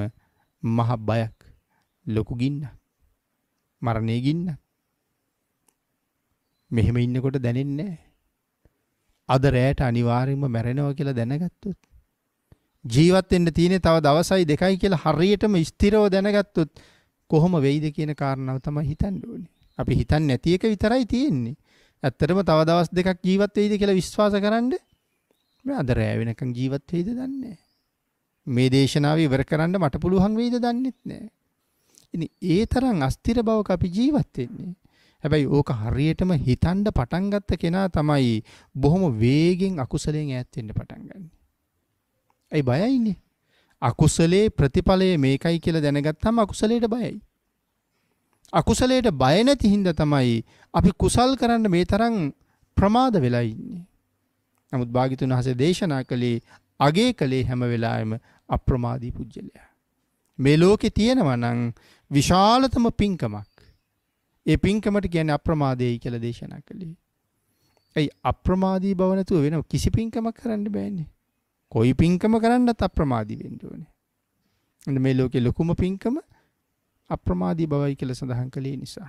මහ බයක් ලොකු ගින්න. මරණය ගින්න. මෙහෙම ඉන්නකොට දැනෙන්නේ නැහැ. අද රැයට අනිවාර්යයෙන්ම මැරෙනවා කියලා දැනගත්තොත් ජීවත් වෙන්න තියෙන්නේ තව දවසයි දෙකයි කියලා හරියටම ස්ථිරව දැනගත්තොත් කොහොම වෙයිද කියන කාරණාව තමයි හිතන්න ඕනේ. අපි හිතන්නේ නැති එක විතරයි තියෙන්නේ. ඇත්තටම තව දවස් දෙකක් ජීවත් වෙයිද කියලා විශ්වාස කරන්න මම අද රෑ වෙනකන් ජීවත් වෙයිද දන්නේ නැහැ. මේ දේශනාව ඉවර කරන්න මට පුළුවන් වෙයිද දන්නෙත් නැහැ. ඉතින් ඒ තරම් අස්තිර බවක අපි ජීවත් වෙන්නේ. හැබැයි ඕක හරියටම හිතන්න පටන් ගත්ත කෙනා තමයි බොහොම වේගෙන් අකුසලෙන් ඈත් වෙන්න පටන් ගන්නේ. ඇයි බයයිනේ. අකුසලේ ප්‍රතිඵලය මේකයි කියලා දැනගත්තම අකුසලයට බයයි. අකුසලයට බය නැති හින්දා තමයි අපි කුසල් කරන්න මේ තරම් ප්‍රමාද වෙලා ඉන්නේ. නමුත් භාග්‍යතුන් වහන්සේ දේශනා කළේ අගේ කළේ හැම වෙලාවෙම අප්‍රමාදී පුජ්‍යලයා. මේ ලෝකේ තියෙනවා නම් විශාලතම පිංකමක්. ඒ පිංකමට කියන්නේ අප්‍රමාදයයි කියලා දේශනා කළේ. ඇයි අප්‍රමාදී බව නැතුව වෙන කිසි පිංකමක් කරන්න බෑනේ. කොයි පින්කම කරන්නත් අප්‍රමාදී වෙන්න ඕනේ. එන්න මේ ලෝකේ ලොකුම පින්කම අප්‍රමාදී බවයි කියලා සඳහන් කළේ නිසා.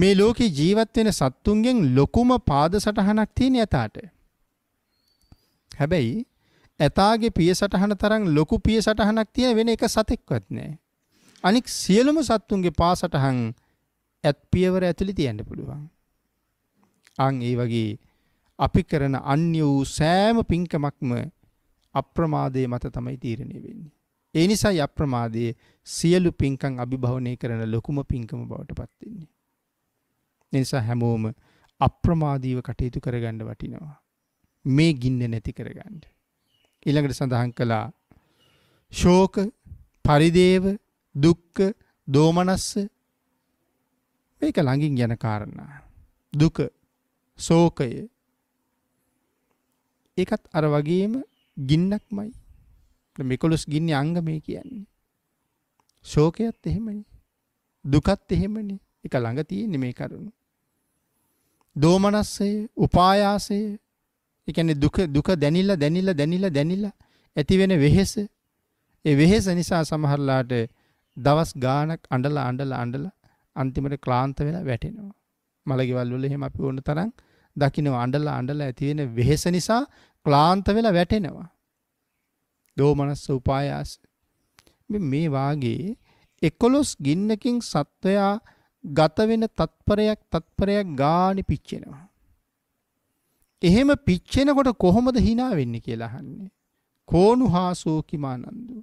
මේ ලෝකේ ජීවත් වෙන සත්තුන්ගෙන් ලොකුම පාද සටහනක් තියෙන යතාට. හැබැයි ඇතාගේ පිය සටහන තරම් ලොකු පිය සටහනක් තියෙන වෙන එක සතෙක්වත් නැහැ. අනික් සියලුම සත්තුන්ගේ පාසටහන් ඇත් පියවර ඇතුළේ තියෙන්න පුළුවන්. අන් ඒ වගේ අපි කරන අන්‍ය වූ සෑම පින්කමක්ම අප්‍රමාදයේ මත තමයි තීරණය වෙන්නේ. ඒ නිසායි අප්‍රමාදයේ සියලු පින්කම් අභිභවනය කරන ලොකුම පින්කම බවට පත් වෙන්නේ. නිසා හැමෝම අප්‍රමාදීව කටයුතු කරගන්න වටිනවා. මේ ගින්න නැති කරගන්න. ඊළඟට සඳහන් කළා ශෝක පරිදේව දුක්ක දෝමනස්ස මේක ළඟින් යන කාරණා. දුක සෝකය ඒකත් අර වගේම ගින්නක්මයි. මෙකොළොස් ගින්නේ අංග මේ කියන්නේ. ශෝකයත් එහෙමනේ. දුකත් එහෙමනේ. එක ළඟ තියෙන්නේ මේ කරුණු. දෝමනස්සය, උපායාසය, ඒ කියන්නේ දුක දුක දැනිලා දැනිලා දැනිලා දැනිලා ඇති වෙන වෙහෙස. ඒ වෙහෙස නිසා සමහරලාට දවස් ගාණක් අඬලා අඬලා අඬලා අන්තිමට ක්ලාන්ත වෙලා වැටෙනවා. මලගෙවල් වල එහෙම අපි ඕන තරම් දකින්න අඬලා අඬලා ඇති වෙන වෙහෙස නිසා ක්ලාන්ත වෙලා වැටෙනවා. දෝමනස්ස උපායාස. මේ වාගේ 11 ගින්නකින් සත්වයා ගත වෙන තත්පරයක් තත්පරයක් ගානේ පිච්චෙනවා. එහෙම පිච්චෙනකොට කොහොමද hina වෙන්නේ කියලා අහන්නේ. කෝණු හාසෝ කිමානන්දු.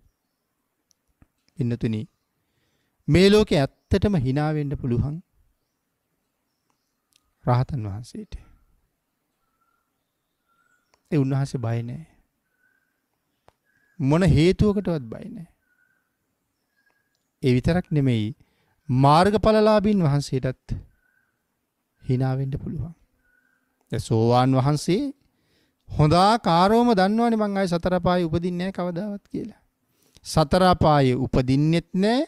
පින්නතුනි මේ ලෝකේ ඇත්තටම hina වෙන්න පුළුවන් රහතන් වහන්සේට. ඒ උන්වහන්සේ බය නැහැ. මොන හේතුවකටවත් බය නැහැ. ඒ විතරක් නෙමෙයි මාර්ගඵලලාභීන් වහන්සේටත් hina වෙන්න පුළුවන්. දැන් සෝවාන් වහන්සේ හොඳා කාරෝම දන්නවනේ මං ආයේ සතර පායේ උපදින්නේ නැහැ කවදාවත් කියලා. සතර පායේ උපදින්නෙත් නැහැ.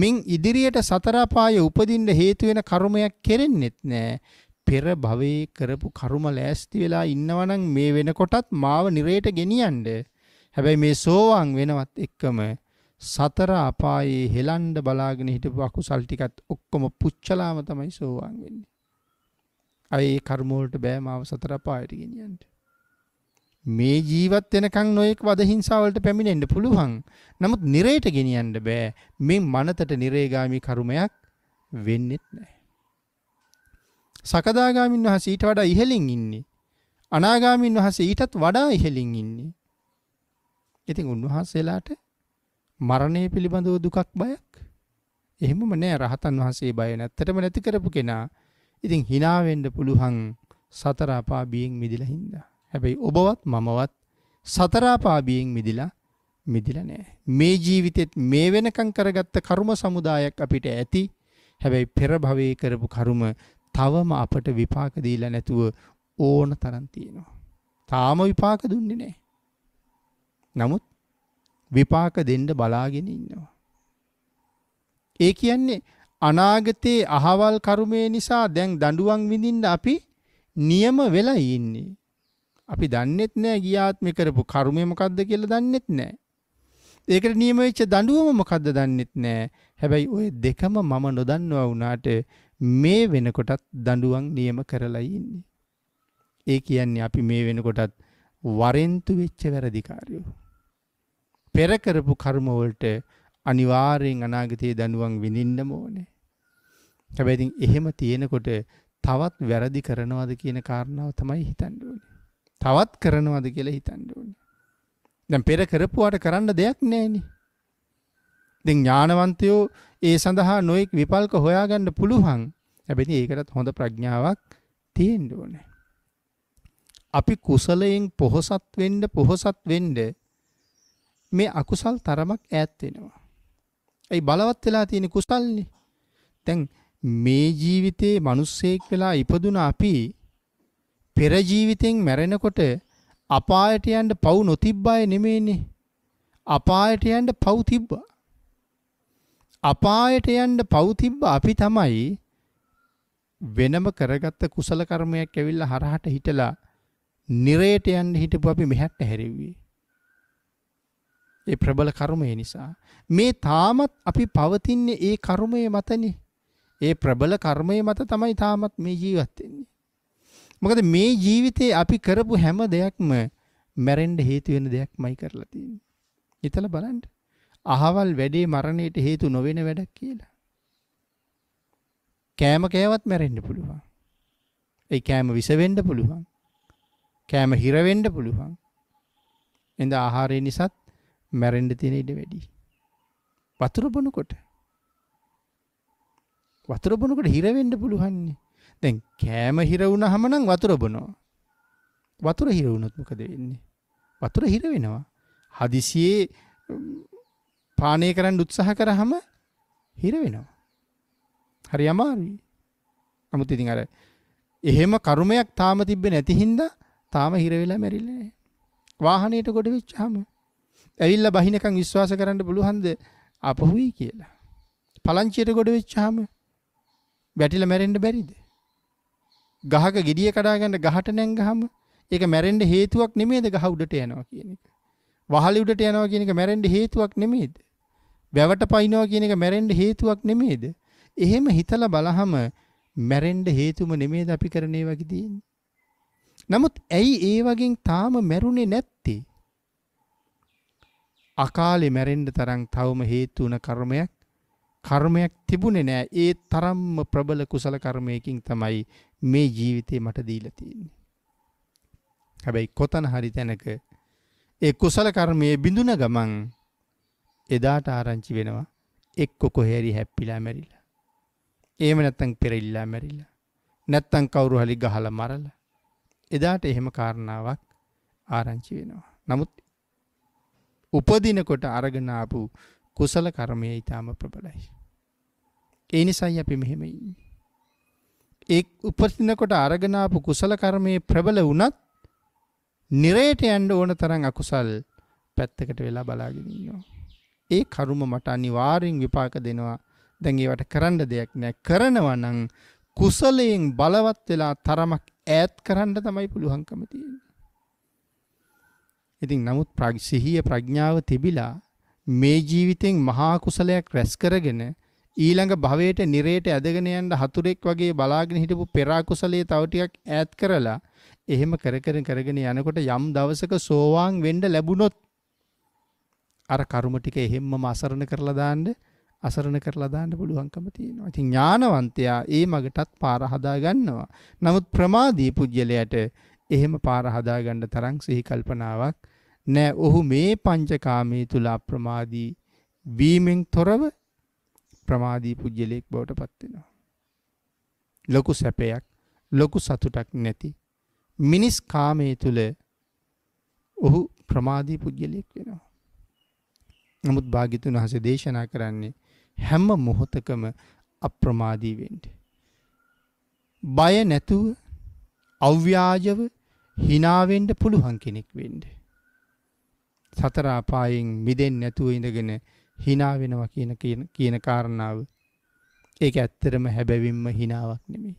මින් ඉදිරියට සතර පායේ උපදින්න හේතු වෙන කර්මයක් කෙරෙන්නෙත් නැහැ. පෙර භවයේ කරපු කර්ම ලෑස්ති වෙලා ඉන්නවනම් මේ වෙනකොටත් මාව නිරේට ගෙනියන්න. හැබැයි මේ සෝවාන් වෙනවත් එක්කම සතර අපායේ හෙලන්න බලාගෙන හිටපු අකුසල් ටිකත් ඔක්කොම පුච්චලාම තමයි සෝවාන් වෙන්නේ. අය ඒ කර්ම වලට බෑ මාව සතර අපායට ගෙනියන්න. මේ ජීවත් වෙනකන් නොයෙක් වද හිංසාවලට පැමිණෙන්න පුළුවන්. නමුත් නිරේට ගෙනියන්න බෑ. මේ මනතට නිරේගාමි කර්මයක් වෙන්නෙත් නෑ. සකදාගාමින් වහන්සේ ඊට වඩා ඉහළින් ඉන්නේ. අනාගාමින් වහන්සේ ඊටත් වඩා ඉහළින් ඉන්නේ. ඉතින් උන්වහන්සේලාට මරණය පිළිබඳව දුකක් බයක් එහෙමම නෑ රහතන් වහන්සේ බය නැත්තටම නැති කරපු කෙනා ඉතින් hina වෙන්න පුළුවන් සතර අපාබියෙන් මිදිලා හින්දා. හැබැයි ඔබවත් මමවත් සතර අපාබියෙන් මිදිලා මිදිලා නෑ. මේ ජීවිතෙත් මේ වෙනකම් කරගත්ත කර්ම සමුදායක් අපිට ඇති. හැබැයි පෙර භවයේ කරපු කර්ම තවම අපට විපාක දීලා නැතුව ඕන තරම් තියෙනවා. තාම විපාක දුන්නේ නැහැ. නමුත් විපාක දෙන්න බලාගෙන ඉන්නවා. ඒ කියන්නේ අනාගතයේ අහවල් කර්මය නිසා දැන් දඬුවම් විඳින්න අපි නියම වෙලා ඉන්නේ. අපි දන්නෙත් නෑ ගියාත්මේ කරපු කර්මය මොකද්ද කියලා දන්නෙත් නෑ. ඒකට නියම වෙච්ච දඬුවම මොකද්ද දන්නෙත් නෑ. හැබැයි ওই දෙකම මම නොදන්නවා වුණාට මේ වෙනකොටත් දඬුවම් නියම කරලයි ඉන්නේ. ඒ කියන්නේ අපි මේ වෙනකොටත් වරෙන්තු වෙච්ච වැරදිකාරයෝ. පෙර කරපු කර්ම වලට අනිවාර්යෙන් අනාගතයේ දඬුවම් විඳින්නම ඕනේ. හැබැයි ඉතින් එහෙම තියෙනකොට තවත් වැරදි කරනවද කියන කාරණාව තමයි හිතන්න ඕනේ. තවත් කරනවද කියලා හිතන්න ඕනේ. දැන් පෙර කරපුවාට කරන්න දෙයක් නැහෙනේ. දැන් ඥානවන්තයෝ ඒ සඳහා නොයෙක් විපල්ක හොයාගන්න පුළුවන්. හැබැයි ඒකටත් හොඳ ප්‍රඥාවක් තියෙන්න ඕනේ. අපි කුසලයෙන් පොහසත් වෙන්න පොහසත් වෙන්න මේ අකුසල් තරමක් ඈත් වෙනවා. ඒ බලවත් වෙලා තියෙන කුසල්නේ. දැන් මේ ජීවිතේ මිනිස්සෙක් වෙලා ඉපදුන අපි පෙර ජීවිතෙන් මැරෙනකොට අපායට යන්න පව් නොතිබ්බාය නෙමෙයිනේ. අපායට යන්න පව් තිබ්බා. අපායට යන්න පවතිබ්බ අපි තමයි වෙනම කරගත්ත කුසල කර්මයක් ඇවිල්ලා හරහට හිටලා නිරේට යන්න හිටපු අපි මෙහැට හැරෙව්වේ. ඒ ප්‍රබල කර්මය නිසා මේ තාමත් අපි පවතින්නේ ඒ කර්මය මතනේ. ඒ ප්‍රබල කර්මය මත තමයි තාමත් මේ ජීවත් වෙන්නේ. මොකද මේ ජීවිතේ අපි කරපු හැම දෙයක්ම මැරෙන්න හේතු වෙන දෙයක්මයි කරලා තියෙන්නේ. හිතලා බලන්න. අහවල් වැඩේ මරණයට හේතු නොවෙන වැඩක් කියලා. කෑම කෑවත් මැරෙන්න පුළුවන්. ඒ කෑම විස වෙන්න පුළුවන්. කෑම හිර වෙන්න පුළුවන්. එඳ ආහාරය නිසාත් මැරෙන්න තියෙන ඉඩ වැඩි. වතුර බොනකොට වතුර බොනකොට හිර වෙන්න පුළුවන්නේ. දැන් කෑම හිර වුණාම නම් වතුර බොනවා. වතුර හිර වුණොත් මොකද වෙන්නේ? වතුර හිර වෙනවා. හදිසියේ පානය කරන්න උත්සාහ කරාම හිර වෙනවා. හරි අමාරුයි. නමුත් ඉතින් අර එහෙම කර්මයක් තාම තිබ්බේ නැති හින්දා තාම හිර වෙලා මැරිලා නැහැ. වාහනයට ගොඩ වෙච්චාම ඇවිල්ලා බහිනකන් විශ්වාස කරන්න පුළුවන්ද අපහුයි කියලා. පලංචියට ගොඩ වෙච්චාම වැටිලා මැරෙන්න බැරිද? ගහක gediya කඩාගෙන ගහට නැංගහම ඒක මැරෙන්න හේතුවක් නෙමෙයිද ගහ උඩට යනවා කියන එක. වහලෙ උඩට යනවා කියන එක මැරෙන්න හේතුවක් නෙමෙයිද? වැවට පයින්නවා කියන එක මැරෙන්න හේතුවක් නෙමේද? එහෙම හිතලා බලහම මැරෙන්න හේතුම නෙමේද අපි කරන ඒවා තියෙන්නේ. නමුත් ඇයි ඒ වගේ තාම මැරුණේ නැත්තේ? අකාලේ මැරෙන්න තරම් තවම හේතු වුණ කර්මයක් කර්මයක් තිබුණේ නෑ. ඒ තරම්ම ප්‍රබල කුසල කර්මයකින් තමයි මේ ජීවිතේ මට දීලා තියෙන්නේ. හැබැයි කොතන හරි තැනක ඒ කුසල කර්මයේ බිඳුන ගමන් එදාට ආරංචි වෙනවා එක්ක කොහේරි හැප්පිලා මැරිලා. එහෙම නැත්නම් පෙරilla මැරිලා. නැත්නම් කවුරු හරි ගහලා මරලා. එදාට එහෙම කාරණාවක් ආරංචි වෙනවා. නමුත් උපදිනකොට අරගෙන ආපු කුසල කර්මය ඊටාම ප්‍රබලයි. ඒ නිසායි අපි මෙහෙම ඉන්නේ. ඒ උපදිනකොට අරගෙන ආපු කුසල කර්මයේ ප්‍රබල වුණත් නිරේට යන්න ඕන තරම් අකුසල් පැත්තකට වෙලා බලාගෙන ඉන්නවා. ඒ කරුම මට අනිවාර්යෙන් විපාක දෙනවා. දැන් ඒවට කරන්න දෙයක් නැහැ. කරනවා නම් කුසලයෙන් බලවත් වෙලා තරමක් ඈත් කරන්න තමයි පුළුවන්කම තියෙන්නේ. ඉතින් නමුත් ප්‍රසිහිය ප්‍රඥාව තිබිලා මේ ජීවිතෙන් මහා කුසලයක් රැස් කරගෙන ඊළඟ භවයට නිරේට ඇදගෙන යන්න හතුරෙක් වගේ බලාගෙන හිටපු පෙර කුසලයේ තව ටිකක් ඈත් කරලා එහෙම කර කර කරගෙන යනකොට යම් දවසක සෝවාන් වෙන්න ලැබුණොත් අර කරුම ටික එහෙම්ම අසරණ කරලා දාන්න අසරණ කරලා දාන්න පුළුවන්කම තියෙනවා. ඉතින් ඥානවන්තයා ඒ මගටත් පාර හදා ගන්නවා. නමුත් ප්‍රමාදී පුජ්‍යලයට එහෙම පාර හදා ගන්න තරම් සිහි කල්පනාවක් නෑ. ඔහු මේ පංචකාමයේ තුල අප්‍රමාදී වීමෙන් තොරව ප්‍රමාදී පුජ්‍යලයක් බවට පත් වෙනවා. ලොකු සැපයක් ලොකු සතුටක් නැති මිනිස් කාමයේ තුල ඔහු ප්‍රමාදී පුජ්‍යලයක් වෙනවා. නමුත් භාගිතුන් වහසේ දේශනා කරන්නේ හැම මොහොතකම අප්‍රමාදී වෙන්න. බය නැතුව අව්‍යාජව හිනාවෙන්ඩ පුළුවන් කෙනෙක් වෙන්ඩ. සතරාපායෙන් මිදෙන් නැතුව ඉඳගෙන හිනාවෙනවා කියන කියන කාරණාව ඒක ඇත්තරම හැබැවින්ම හිනාවක් නෙමේ.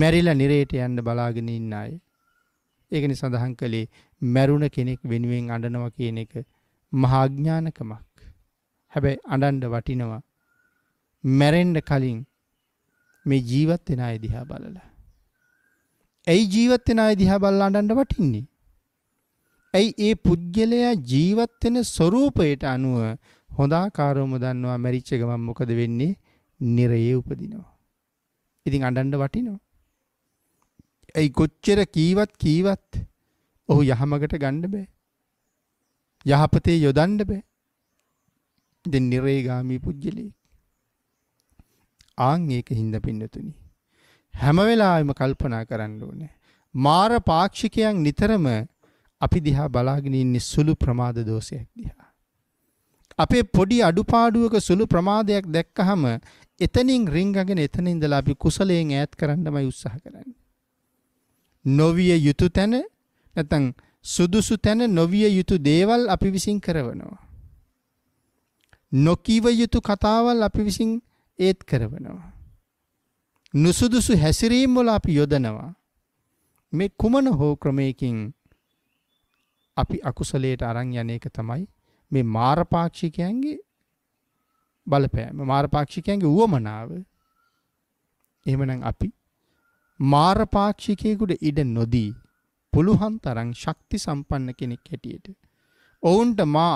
මැරිලා නිරේට යන්න බලාගෙන ඉන්න අය. ඒකනි සඳහන් කළේ මැරුණ කෙනෙක් වෙනුවෙන් අඩනවා කියන එක මහාඥානකමක් හැබැයි අඩන්ඩ වටිනවා මැරෙන්ඩ කලින් මේ ජීවත් වෙන අය දිහා බලල ඇයි ජීවත් වෙන අය දිහා බල්ලා අඩන්ඩ වටින්නේ ඇයි ඒ පුද්ගලයා ජීවත්වෙන ස්වරූපයට අනුව හොඳාකාරෝම දන්නවා මැරිච්ච ගමන් මොකද වෙන්නේ නිරයේ උපදිනවා ඉතින් අඩන්ඩ වටිනවා ඇයි කොච්චර කීවත් කීවත් ඔහු යහමකට ගණ්ඩ බෑ යහපතේ යොදන්න බෑ. ඉතින් නිරේගාමි පුජ්‍යලේ. ආන් ඒක හින්දා පින්නතුනි. හැම වෙලාවෙම කල්පනා කරන්න ඕනේ. මාර පාක්ෂිකයන් නිතරම අපි දිහා බලාගෙන ඉන්නේ සුළු ප්‍රමාද දෝෂයක් දිහා. අපේ පොඩි අඩුපාඩුවක සුළු ප්‍රමාදයක් දැක්කහම එතනින් රිංගගෙන එතන ඉඳලා අපි කුසලයෙන් ඈත් කරන්නමයි උත්සාහ කරන්නේ. නොවිය යුතු තැන නැත්නම් සුදුසු තැන නොවිය යුතු දේවල් අපි විසින් කරවනවා. නොකීව යුතු කතාවල් අපි විසින් ඒත් කරවනවා. නුසුදුසු හැසිරීම් වල අපි යොදනවා. මේ කුමන හෝ ක්‍රමයකින් අපි අකුසලයට අරන් යන එක තමයි මේ මාරපාක්ෂිකයන්ගේ බලපෑම මාරපාක්ෂිකයන්ගේ වුවමනාව. එහෙමනම් අපි මාරපාක්ෂිකයෙකුට ඉඩ නොදී පුළුවන් තරම් ශක්ති සම්පන්න කෙනෙක් හැටියට ඔවුන්ට මා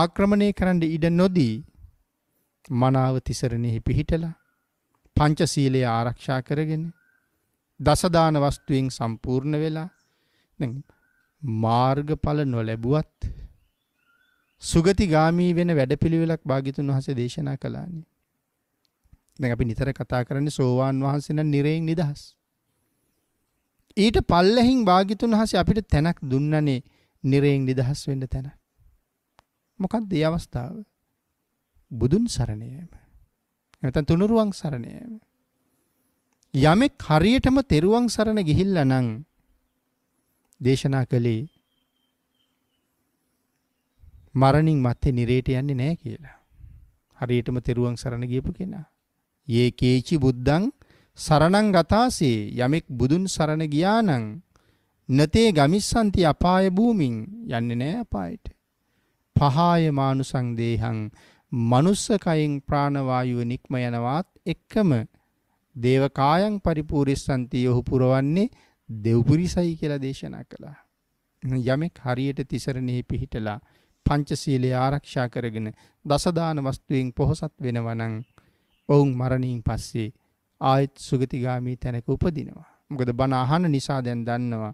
ආක්‍රමණය කරන්න ඉඩ නොදී මනාව තිසරණෙහි පිහිටලා පංචශීලය ආරක්ෂා කරගෙන දසදාන වස්තුවෙන් සම්පූර්ණ වෙලා මාර්ගඵල නොලැබුවත් සුගතිගාමී වෙන වැඩපිළිවෙලක් භාග්‍යතුන් වහන්සේ දේශනා කළානේ. දැන් අපි නිතර කතා කරන්නේ සෝවාන් වහන්සේ නම් නිරයෙන් නිදහස්. ඊට පල්ලෙහින් භාගිතුන් හස අපිට තැනක් දුන්නනේ නිරයෙන් නිදහස් වෙන්න තැන. මොකක්ද ඒ අවස්ථාව? බුදුන් සරණ යෑම. නැත්නම් තුනුරුවන් සරණ යෑම. යමෙක් හරියටම තෙරුවන් සරණ ගිහිල්ලා නම් දේශනා කළේ මරණින් මත්තේ නිරේට යන්නේ නැහැ කියලා. හරියටම තෙරුවන් සරණ ගියපු කෙනා. "යේ කේචි බුද්ධං සරණං ගතාසේ යමෙක් බුදුන් සරණ ගියා නම් නතේ ගමිස්සන්ති අපාය භූමින් යන්නේ නෑ අපායට. පහාය මානුසං දේහං මනුස්ස කයෙන් ප්‍රාණවායුව නික්ම යනවත් එක්කම දේව කායන් පරිපූර්ණසන්ති යොහු පුරවන්නේ දෙව්පිරිසයි කියලා දේශනා කළා. යමෙක් හරියට තිසරණෙහි පිහිටලා පංචශීලය ආරක්ෂා කරගෙන දසදාන වස්තුවෙන් පොහොසත් වෙනවා නම් ඔවුන් මරණින් පස්සේ ආයෙත් සුගතිගාමී තැනක උපදිනවා. මොකද බණ අහන නිසා දැන් දන්නවා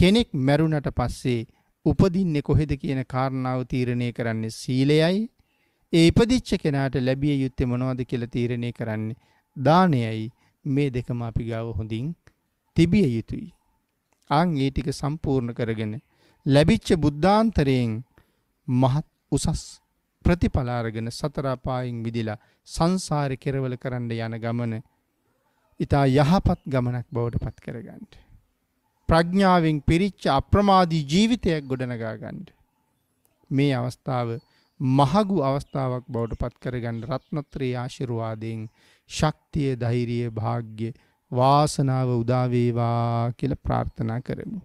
කෙනෙක් මැරුණට පස්සේ උපදින්නේ කොහෙද කියන කාරණාව තීරණය කරන්නේ සීලයයි ඒ ඉපදිච්ච කෙනාට ලැබිය යුත්තේ මොනවද කියලා තීරණය කරන්නේ දානයයි මේ දෙකම අපි ගාව හොඳින් තිබිය යුතුයි. ආන් ඒ ටික සම්පූර්ණ කරගෙන ලැබිච්ච බුද්ධාන්තරයෙන් මහත් උසස් ප්‍රතිඵල අරගෙන සතර පායින් මිදිලා සංසාරේ කෙරවල කරන්න යන ගමන ඉතා යහපත් ගමනක් බවට පත් කරගන්නට. ප්‍රඥ්ඥාවෙන් පිරිච්ච අප්‍රමාදී ජීවිතයක් ගොඩනගා ගණ්ඩ. මේ අවස්ථාව මහගු අවස්ථාවක් බවට පත් කරගන්න රත්නත්‍රයේ ආශිරවාදයෙන් ශක්තිය ධෛරිය භාග්‍ය වාසනාව උදාවේවා කියල ප්‍රාර්ථනා කරමු.